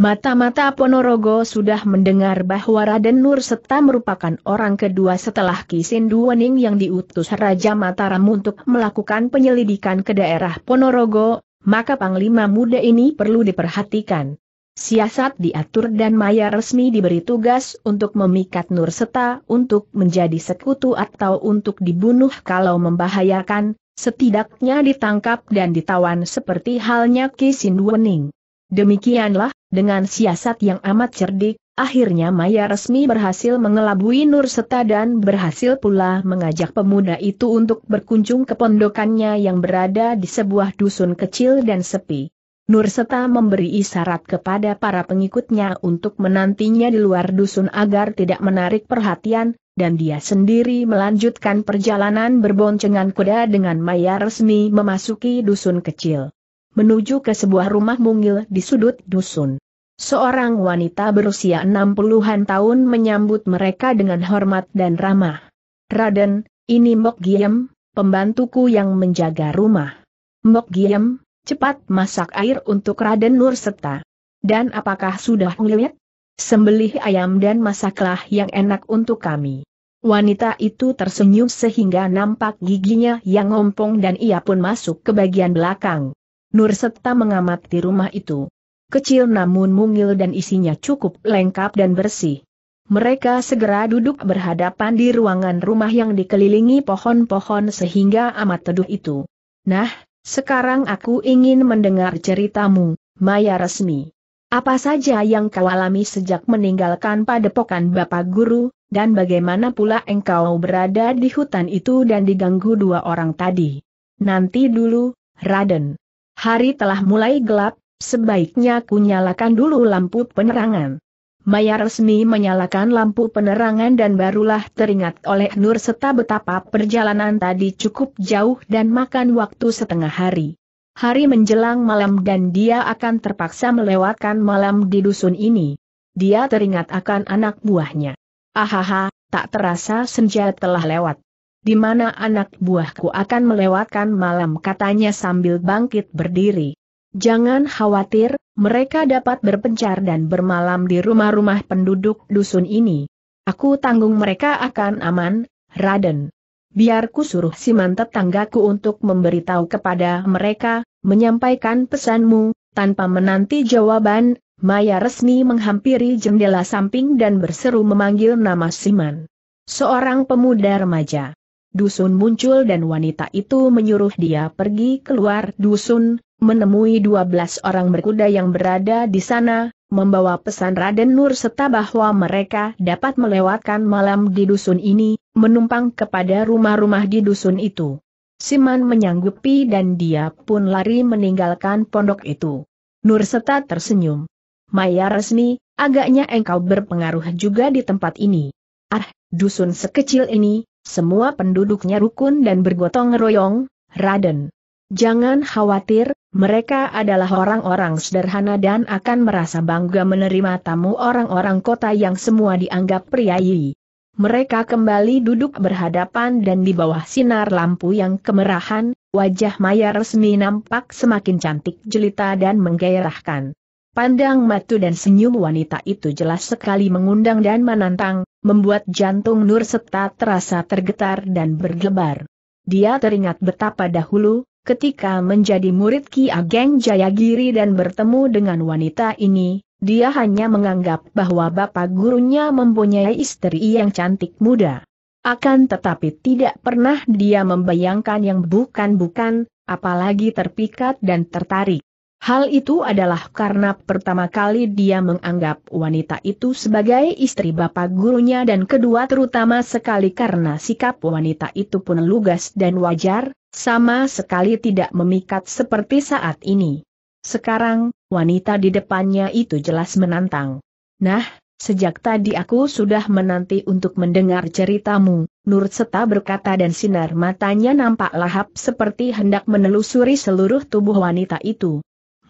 Mata-mata Ponorogo sudah mendengar bahwa Raden Nur Seta merupakan orang kedua setelah Kisindu Wening yang diutus Raja Mataram untuk melakukan penyelidikan ke daerah Ponorogo, maka Panglima muda ini perlu diperhatikan. Siasat diatur dan Maya resmi diberi tugas untuk memikat Nur Seta untuk menjadi sekutu atau untuk dibunuh kalau membahayakan, setidaknya ditangkap dan ditawan seperti halnya Kisindu Wening. Demikianlah, dengan siasat yang amat cerdik, akhirnya Maya resmi berhasil mengelabui Nur Seta dan berhasil pula mengajak pemuda itu untuk berkunjung ke pondokannya yang berada di sebuah dusun kecil dan sepi. Nur Seta memberi isyarat kepada para pengikutnya untuk menantinya di luar dusun agar tidak menarik perhatian, dan dia sendiri melanjutkan perjalanan berboncengan kuda dengan Maya resmi memasuki dusun kecil menuju ke sebuah rumah mungil di sudut dusun. Seorang wanita berusia 60-an tahun menyambut mereka dengan hormat dan ramah. Raden, ini Mok Giem, pembantuku yang menjaga rumah. Mok Giem, cepat masak air untuk Raden Nurseta. Dan apakah sudah ngeliat? Sembelih ayam dan masaklah yang enak untuk kami. Wanita itu tersenyum sehingga nampak giginya yang ngompong dan ia pun masuk ke bagian belakang. Nur serta mengamati rumah itu. Kecil namun mungil dan isinya cukup lengkap dan bersih. Mereka segera duduk berhadapan di ruangan rumah yang dikelilingi pohon-pohon sehingga amat teduh itu. Nah, sekarang aku ingin mendengar ceritamu, Maya Resmi. Apa saja yang kau alami sejak meninggalkan padepokan Bapak Guru, dan bagaimana pula engkau berada di hutan itu dan diganggu dua orang tadi? Nanti dulu, Raden. Hari telah mulai gelap, sebaiknya ku nyalakan dulu lampu penerangan. Maya resmi menyalakan lampu penerangan dan barulah teringat oleh Nur serta betapa perjalanan tadi cukup jauh dan makan waktu setengah hari. Hari menjelang malam dan dia akan terpaksa melewatkan malam di dusun ini. Dia teringat akan anak buahnya. Ahaha, tak terasa senja telah lewat di mana anak buahku akan melewatkan malam katanya sambil bangkit berdiri. Jangan khawatir, mereka dapat berpencar dan bermalam di rumah-rumah penduduk dusun ini. Aku tanggung mereka akan aman, Raden. Biarku ku suruh siman tetanggaku untuk memberitahu kepada mereka, menyampaikan pesanmu, tanpa menanti jawaban, Maya resmi menghampiri jendela samping dan berseru memanggil nama Siman. Seorang pemuda remaja dusun muncul dan wanita itu menyuruh dia pergi keluar dusun, menemui 12 orang berkuda yang berada di sana, membawa pesan Raden Nur serta bahwa mereka dapat melewatkan malam di dusun ini, menumpang kepada rumah-rumah di dusun itu. Siman menyanggupi dan dia pun lari meninggalkan pondok itu. Nur Seta tersenyum. Maya Resni, agaknya engkau berpengaruh juga di tempat ini. Ah, dusun sekecil ini, semua penduduknya rukun dan bergotong royong, Raden. Jangan khawatir, mereka adalah orang-orang sederhana dan akan merasa bangga menerima tamu orang-orang kota yang semua dianggap priayi. Mereka kembali duduk berhadapan dan di bawah sinar lampu yang kemerahan, wajah Maya resmi nampak semakin cantik jelita dan menggairahkan. Pandang matu dan senyum wanita itu jelas sekali mengundang dan menantang, membuat jantung Nur Seta terasa tergetar dan berdebar. Dia teringat betapa dahulu, ketika menjadi murid Ki Ageng Jayagiri dan bertemu dengan wanita ini, dia hanya menganggap bahwa bapak gurunya mempunyai istri yang cantik muda. Akan tetapi tidak pernah dia membayangkan yang bukan-bukan, apalagi terpikat dan tertarik. Hal itu adalah karena pertama kali dia menganggap wanita itu sebagai istri bapak gurunya dan kedua terutama sekali karena sikap wanita itu pun lugas dan wajar, sama sekali tidak memikat seperti saat ini. Sekarang, wanita di depannya itu jelas menantang. Nah, sejak tadi aku sudah menanti untuk mendengar ceritamu, Nur Seta berkata dan sinar matanya nampak lahap seperti hendak menelusuri seluruh tubuh wanita itu.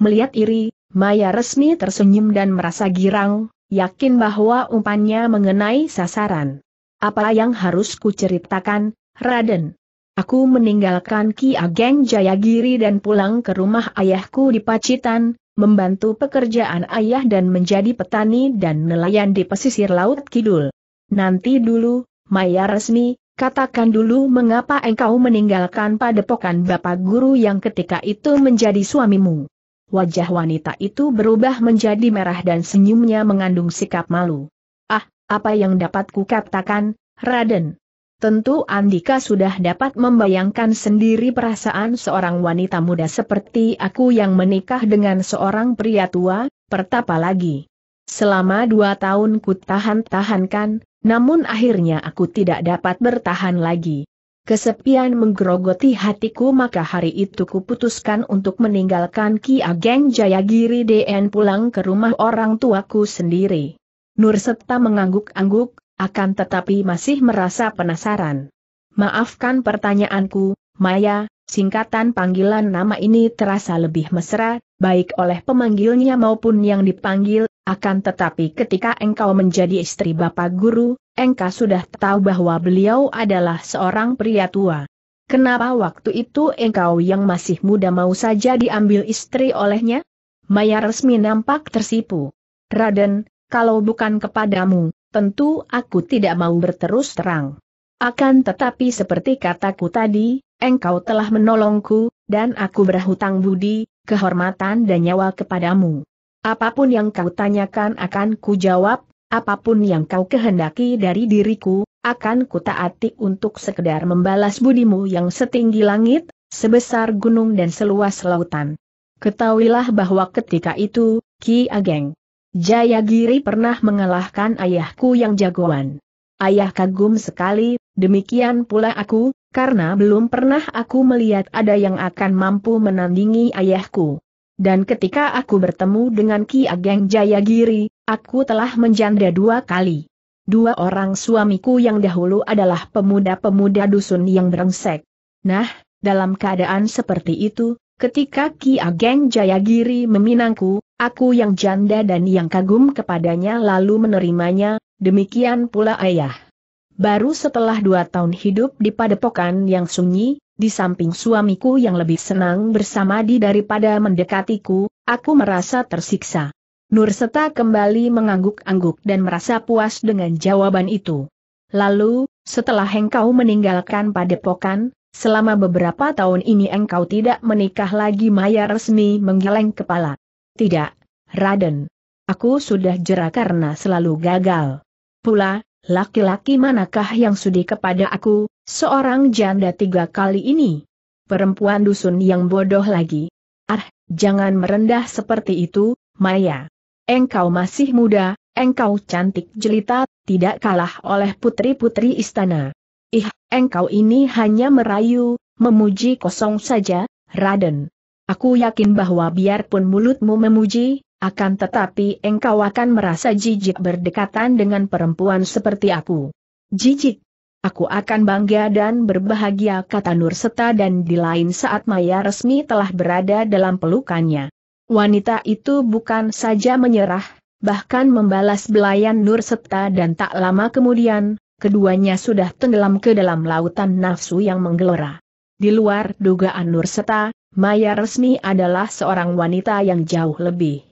Melihat iri, Maya resmi tersenyum dan merasa girang, yakin bahwa umpannya mengenai sasaran. Apa yang harus kuceritakan, Raden? Aku meninggalkan Ki Ageng Jayagiri dan pulang ke rumah ayahku di Pacitan, membantu pekerjaan ayah dan menjadi petani dan nelayan di pesisir Laut Kidul. Nanti dulu, Maya resmi, Katakan dulu mengapa engkau meninggalkan padepokan Bapak Guru yang ketika itu menjadi suamimu wajah wanita itu berubah menjadi merah dan senyumnya mengandung sikap malu. Ah, apa yang dapat katakan, Raden? Tentu Andika sudah dapat membayangkan sendiri perasaan seorang wanita muda seperti aku yang menikah dengan seorang pria tua, pertapa lagi. Selama dua tahun ku tahan-tahankan, namun akhirnya aku tidak dapat bertahan lagi. Kesepian menggerogoti hatiku maka hari itu kuputuskan untuk meninggalkan Ki Ageng Jayagiri DN pulang ke rumah orang tuaku sendiri. Nur Septa mengangguk-angguk, akan tetapi masih merasa penasaran. Maafkan pertanyaanku, Maya, singkatan panggilan nama ini terasa lebih mesra, baik oleh pemanggilnya maupun yang dipanggil, akan tetapi ketika engkau menjadi istri Bapak Guru, Engkau sudah tahu bahwa beliau adalah seorang pria tua. Kenapa waktu itu engkau yang masih muda mau saja diambil istri olehnya? Maya resmi nampak tersipu. Raden, kalau bukan kepadamu, tentu aku tidak mau berterus terang. Akan tetapi seperti kataku tadi, engkau telah menolongku, dan aku berhutang budi, kehormatan dan nyawa kepadamu. Apapun yang kau tanyakan akan kujawab apapun yang kau kehendaki dari diriku, akan kutaati untuk sekedar membalas budimu yang setinggi langit, sebesar gunung dan seluas lautan. Ketahuilah bahwa ketika itu, Ki Ageng Jayagiri pernah mengalahkan ayahku yang jagoan. Ayah kagum sekali, demikian pula aku, karena belum pernah aku melihat ada yang akan mampu menandingi ayahku dan ketika aku bertemu dengan Ki Ageng Jayagiri, aku telah menjanda dua kali. Dua orang suamiku yang dahulu adalah pemuda-pemuda dusun yang berengsek. Nah, dalam keadaan seperti itu, ketika Ki Ageng Jayagiri meminangku, aku yang janda dan yang kagum kepadanya lalu menerimanya, demikian pula ayah. Baru setelah dua tahun hidup di padepokan yang sunyi, di samping suamiku yang lebih senang bersama di daripada mendekatiku, aku merasa tersiksa. Nurseta kembali mengangguk-angguk dan merasa puas dengan jawaban itu. Lalu, setelah engkau meninggalkan padepokan, selama beberapa tahun ini engkau tidak menikah lagi Maya resmi menggeleng kepala. Tidak, Raden. Aku sudah jera karena selalu gagal. Pula, laki-laki manakah yang sudi kepada aku, Seorang janda tiga kali ini. Perempuan dusun yang bodoh lagi. Ah, jangan merendah seperti itu, Maya. Engkau masih muda, engkau cantik jelita, tidak kalah oleh putri-putri istana. Ih, engkau ini hanya merayu, memuji kosong saja, Raden. Aku yakin bahwa biarpun mulutmu memuji, akan tetapi engkau akan merasa jijik berdekatan dengan perempuan seperti aku. Jijik, Aku akan bangga dan berbahagia kata Nurseta dan di lain saat Maya resmi telah berada dalam pelukannya. Wanita itu bukan saja menyerah, bahkan membalas belayan Nurseta dan tak lama kemudian, keduanya sudah tenggelam ke dalam lautan nafsu yang menggelora. Di luar dugaan Nurseta, Maya resmi adalah seorang wanita yang jauh lebih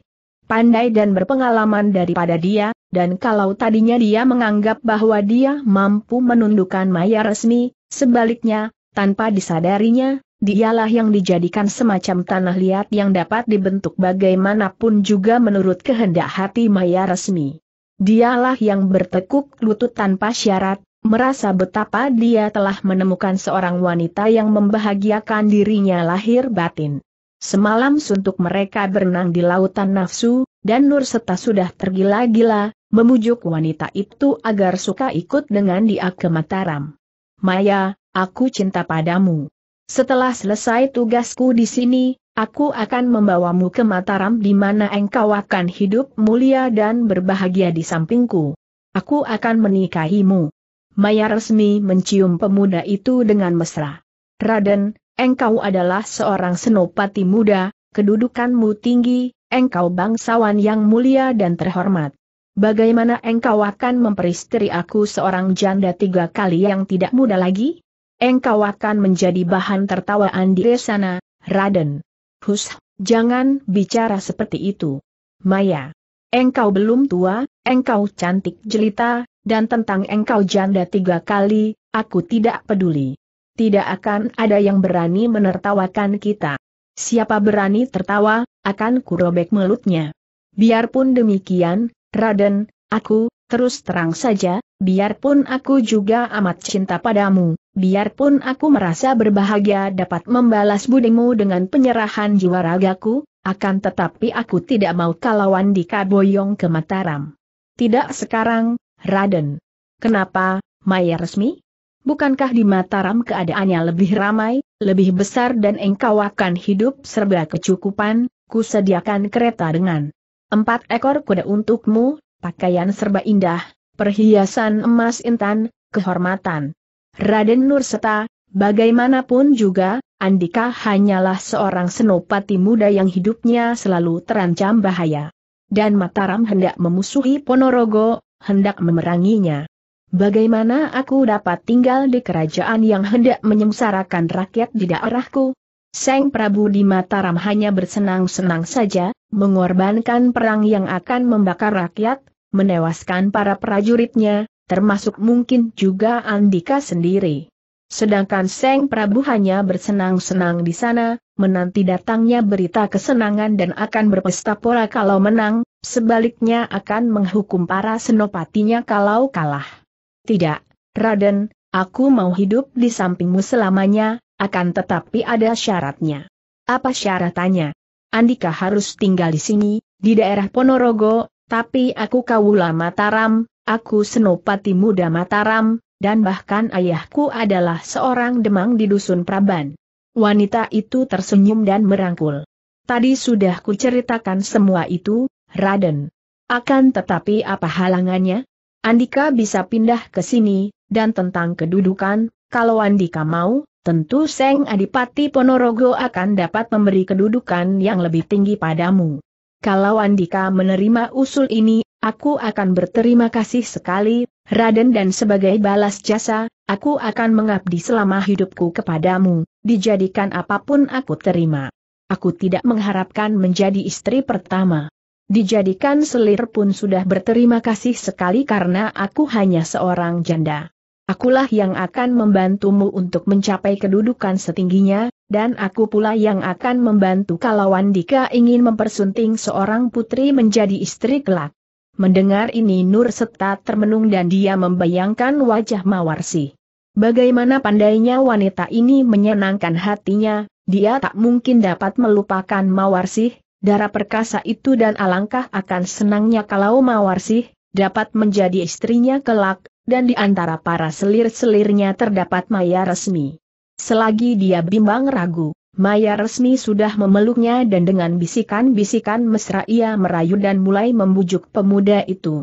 pandai dan berpengalaman daripada dia, dan kalau tadinya dia menganggap bahwa dia mampu menundukkan maya resmi, sebaliknya, tanpa disadarinya, dialah yang dijadikan semacam tanah liat yang dapat dibentuk bagaimanapun juga menurut kehendak hati maya resmi. Dialah yang bertekuk lutut tanpa syarat, merasa betapa dia telah menemukan seorang wanita yang membahagiakan dirinya lahir batin. Semalam suntuk mereka berenang di lautan nafsu, dan Nur Seta sudah tergila-gila, memujuk wanita itu agar suka ikut dengan dia ke Mataram. Maya, aku cinta padamu. Setelah selesai tugasku di sini, aku akan membawamu ke Mataram di mana engkau akan hidup mulia dan berbahagia di sampingku. Aku akan menikahimu. Maya resmi mencium pemuda itu dengan mesra. Raden, Engkau adalah seorang senopati muda, kedudukanmu tinggi, engkau bangsawan yang mulia dan terhormat. Bagaimana engkau akan memperistri aku seorang janda tiga kali yang tidak muda lagi? Engkau akan menjadi bahan tertawaan di sana, Raden. Hus, jangan bicara seperti itu. Maya. Engkau belum tua, engkau cantik jelita, dan tentang engkau janda tiga kali, aku tidak peduli tidak akan ada yang berani menertawakan kita. Siapa berani tertawa, akan kurobek mulutnya. Biarpun demikian, Raden, aku, terus terang saja, biarpun aku juga amat cinta padamu, biarpun aku merasa berbahagia dapat membalas budimu dengan penyerahan jiwa ragaku, akan tetapi aku tidak mau kalawan di Kaboyong ke Mataram. Tidak sekarang, Raden. Kenapa, Maya resmi? Bukankah di Mataram keadaannya lebih ramai, lebih besar dan engkau akan hidup serba kecukupan, Ku sediakan kereta dengan empat ekor kuda untukmu, pakaian serba indah, perhiasan emas intan, kehormatan. Raden Nurseta, bagaimanapun juga, Andika hanyalah seorang senopati muda yang hidupnya selalu terancam bahaya. Dan Mataram hendak memusuhi Ponorogo, hendak memeranginya. Bagaimana aku dapat tinggal di kerajaan yang hendak menyengsarakan rakyat di daerahku? Seng Prabu di Mataram hanya bersenang-senang saja, mengorbankan perang yang akan membakar rakyat, menewaskan para prajuritnya, termasuk mungkin juga Andika sendiri. Sedangkan Seng Prabu hanya bersenang-senang di sana, menanti datangnya berita kesenangan dan akan berpesta pora kalau menang, sebaliknya akan menghukum para senopatinya kalau kalah. Tidak, Raden, aku mau hidup di sampingmu selamanya, akan tetapi ada syaratnya. Apa syaratannya? Andika harus tinggal di sini, di daerah Ponorogo, tapi aku Kawula Mataram, aku Senopati Muda Mataram, dan bahkan ayahku adalah seorang demang di dusun Praban. Wanita itu tersenyum dan merangkul. Tadi sudah kuceritakan semua itu, Raden. Akan tetapi apa halangannya? Andika bisa pindah ke sini, dan tentang kedudukan, kalau Andika mau, tentu Seng Adipati Ponorogo akan dapat memberi kedudukan yang lebih tinggi padamu. Kalau Andika menerima usul ini, aku akan berterima kasih sekali, Raden dan sebagai balas jasa, aku akan mengabdi selama hidupku kepadamu, dijadikan apapun aku terima. Aku tidak mengharapkan menjadi istri pertama. Dijadikan selir pun sudah berterima kasih sekali karena aku hanya seorang janda. Akulah yang akan membantumu untuk mencapai kedudukan setingginya, dan aku pula yang akan membantu kalau Wandika ingin mempersunting seorang putri menjadi istri kelak. Mendengar ini Nur Seta termenung dan dia membayangkan wajah Mawarsi. Bagaimana pandainya wanita ini menyenangkan hatinya, dia tak mungkin dapat melupakan Mawarsih, darah perkasa itu dan alangkah akan senangnya kalau mawar sih dapat menjadi istrinya kelak, dan di antara para selir-selirnya terdapat Maya Resmi. Selagi dia bimbang ragu, Maya Resmi sudah memeluknya dan dengan bisikan-bisikan mesra ia merayu dan mulai membujuk pemuda itu.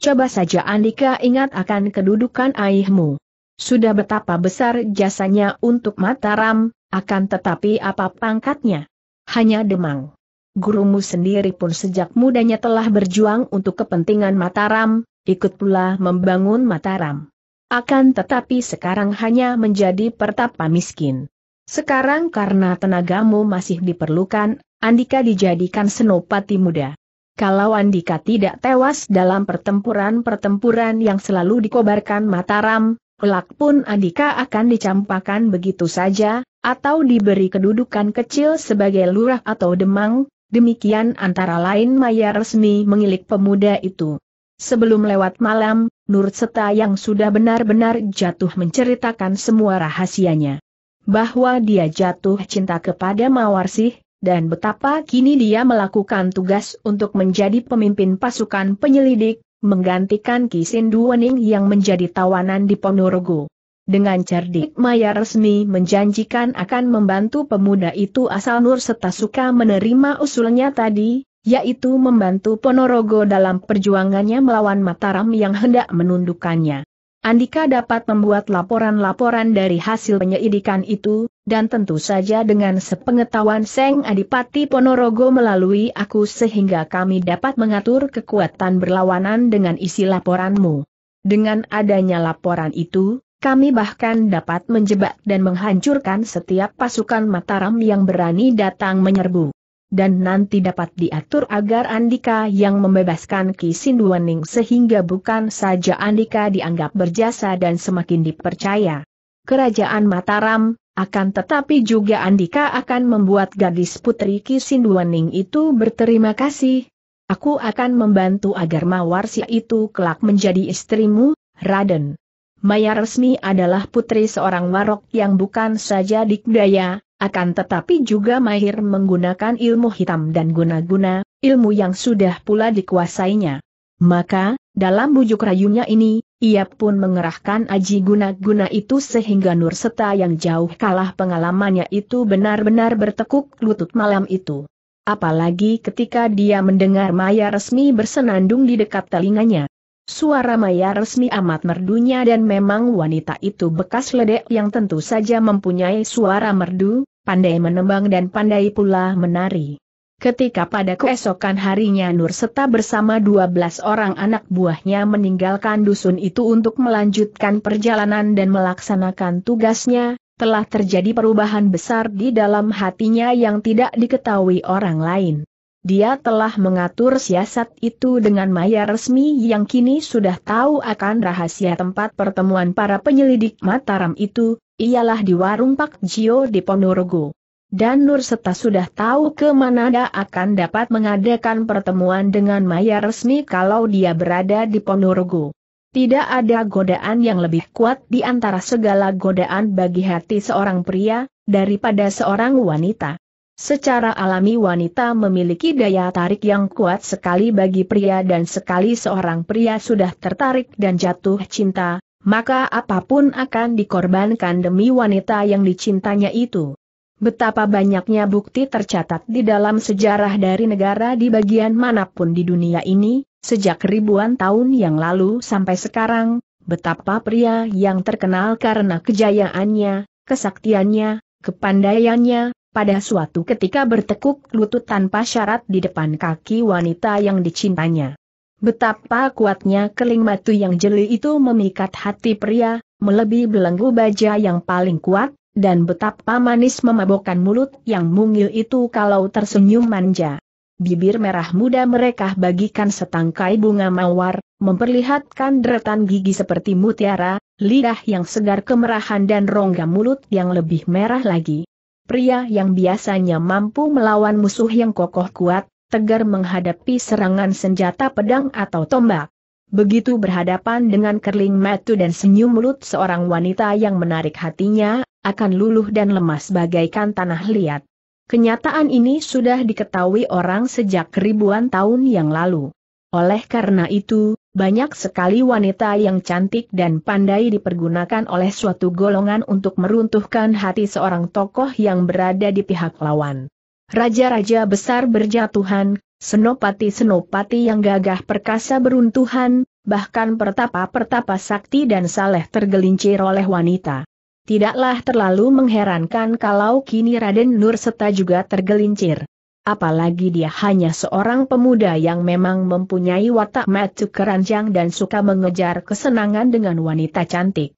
Coba saja Andika ingat akan kedudukan ayahmu. Sudah betapa besar jasanya untuk Mataram, akan tetapi apa pangkatnya? Hanya demang gurumu sendiri pun sejak mudanya telah berjuang untuk kepentingan Mataram, ikut pula membangun Mataram. Akan tetapi sekarang hanya menjadi pertapa miskin. Sekarang karena tenagamu masih diperlukan, Andika dijadikan senopati muda. Kalau Andika tidak tewas dalam pertempuran-pertempuran yang selalu dikobarkan Mataram, kelak pun Andika akan dicampakan begitu saja, atau diberi kedudukan kecil sebagai lurah atau demang, Demikian antara lain maya resmi mengilik pemuda itu. Sebelum lewat malam, Nur Seta yang sudah benar-benar jatuh menceritakan semua rahasianya. Bahwa dia jatuh cinta kepada Mawarsih, dan betapa kini dia melakukan tugas untuk menjadi pemimpin pasukan penyelidik, menggantikan Kisin Wening yang menjadi tawanan di Ponorogo. Dengan cerdik Maya resmi menjanjikan akan membantu pemuda itu asal Nur Setasuka suka menerima usulnya tadi, yaitu membantu Ponorogo dalam perjuangannya melawan Mataram yang hendak menundukkannya. Andika dapat membuat laporan-laporan dari hasil penyelidikan itu, dan tentu saja dengan sepengetahuan Seng Adipati Ponorogo melalui aku sehingga kami dapat mengatur kekuatan berlawanan dengan isi laporanmu. Dengan adanya laporan itu, kami bahkan dapat menjebak dan menghancurkan setiap pasukan Mataram yang berani datang menyerbu. Dan nanti dapat diatur agar Andika yang membebaskan Ki Sinduaning sehingga bukan saja Andika dianggap berjasa dan semakin dipercaya. Kerajaan Mataram, akan tetapi juga Andika akan membuat gadis putri Ki Kisinduaning itu berterima kasih. Aku akan membantu agar Mawarsi itu kelak menjadi istrimu, Raden. Maya resmi adalah putri seorang warok yang bukan saja dikdaya, akan tetapi juga mahir menggunakan ilmu hitam dan guna-guna, ilmu yang sudah pula dikuasainya. Maka, dalam bujuk rayunya ini, ia pun mengerahkan aji guna-guna itu sehingga Nur Seta yang jauh kalah pengalamannya itu benar-benar bertekuk lutut malam itu. Apalagi ketika dia mendengar Maya resmi bersenandung di dekat telinganya. Suara Maya resmi amat merdunya dan memang wanita itu bekas ledek yang tentu saja mempunyai suara merdu, pandai menembang dan pandai pula menari. Ketika pada keesokan harinya Nur Seta bersama 12 orang anak buahnya meninggalkan dusun itu untuk melanjutkan perjalanan dan melaksanakan tugasnya, telah terjadi perubahan besar di dalam hatinya yang tidak diketahui orang lain. Dia telah mengatur siasat itu dengan maya resmi yang kini sudah tahu akan rahasia tempat pertemuan para penyelidik Mataram itu, ialah di warung Pak Jio di Ponorogo. Dan Nur Seta sudah tahu ke mana dia akan dapat mengadakan pertemuan dengan maya resmi kalau dia berada di Ponorogo. Tidak ada godaan yang lebih kuat di antara segala godaan bagi hati seorang pria, daripada seorang wanita. Secara alami wanita memiliki daya tarik yang kuat sekali bagi pria dan sekali seorang pria sudah tertarik dan jatuh cinta, maka apapun akan dikorbankan demi wanita yang dicintanya itu. Betapa banyaknya bukti tercatat di dalam sejarah dari negara di bagian manapun di dunia ini, sejak ribuan tahun yang lalu sampai sekarang, betapa pria yang terkenal karena kejayaannya, kesaktiannya, kepandaiannya, pada suatu ketika bertekuk lutut tanpa syarat di depan kaki wanita yang dicintanya. Betapa kuatnya keling batu yang jeli itu memikat hati pria, melebihi belenggu baja yang paling kuat, dan betapa manis memabokkan mulut yang mungil itu kalau tersenyum manja. Bibir merah muda mereka bagikan setangkai bunga mawar, memperlihatkan deretan gigi seperti mutiara, lidah yang segar kemerahan dan rongga mulut yang lebih merah lagi. Pria yang biasanya mampu melawan musuh yang kokoh kuat, tegar menghadapi serangan senjata pedang atau tombak. Begitu berhadapan dengan kerling matu dan senyum mulut seorang wanita yang menarik hatinya, akan luluh dan lemas bagaikan tanah liat. Kenyataan ini sudah diketahui orang sejak ribuan tahun yang lalu. Oleh karena itu, banyak sekali wanita yang cantik dan pandai dipergunakan oleh suatu golongan untuk meruntuhkan hati seorang tokoh yang berada di pihak lawan. Raja-raja besar berjatuhan, senopati-senopati yang gagah perkasa beruntuhan, bahkan pertapa-pertapa sakti dan saleh tergelincir oleh wanita. Tidaklah terlalu mengherankan kalau kini Raden Nur Seta juga tergelincir apalagi dia hanya seorang pemuda yang memang mempunyai watak matu keranjang dan suka mengejar kesenangan dengan wanita cantik.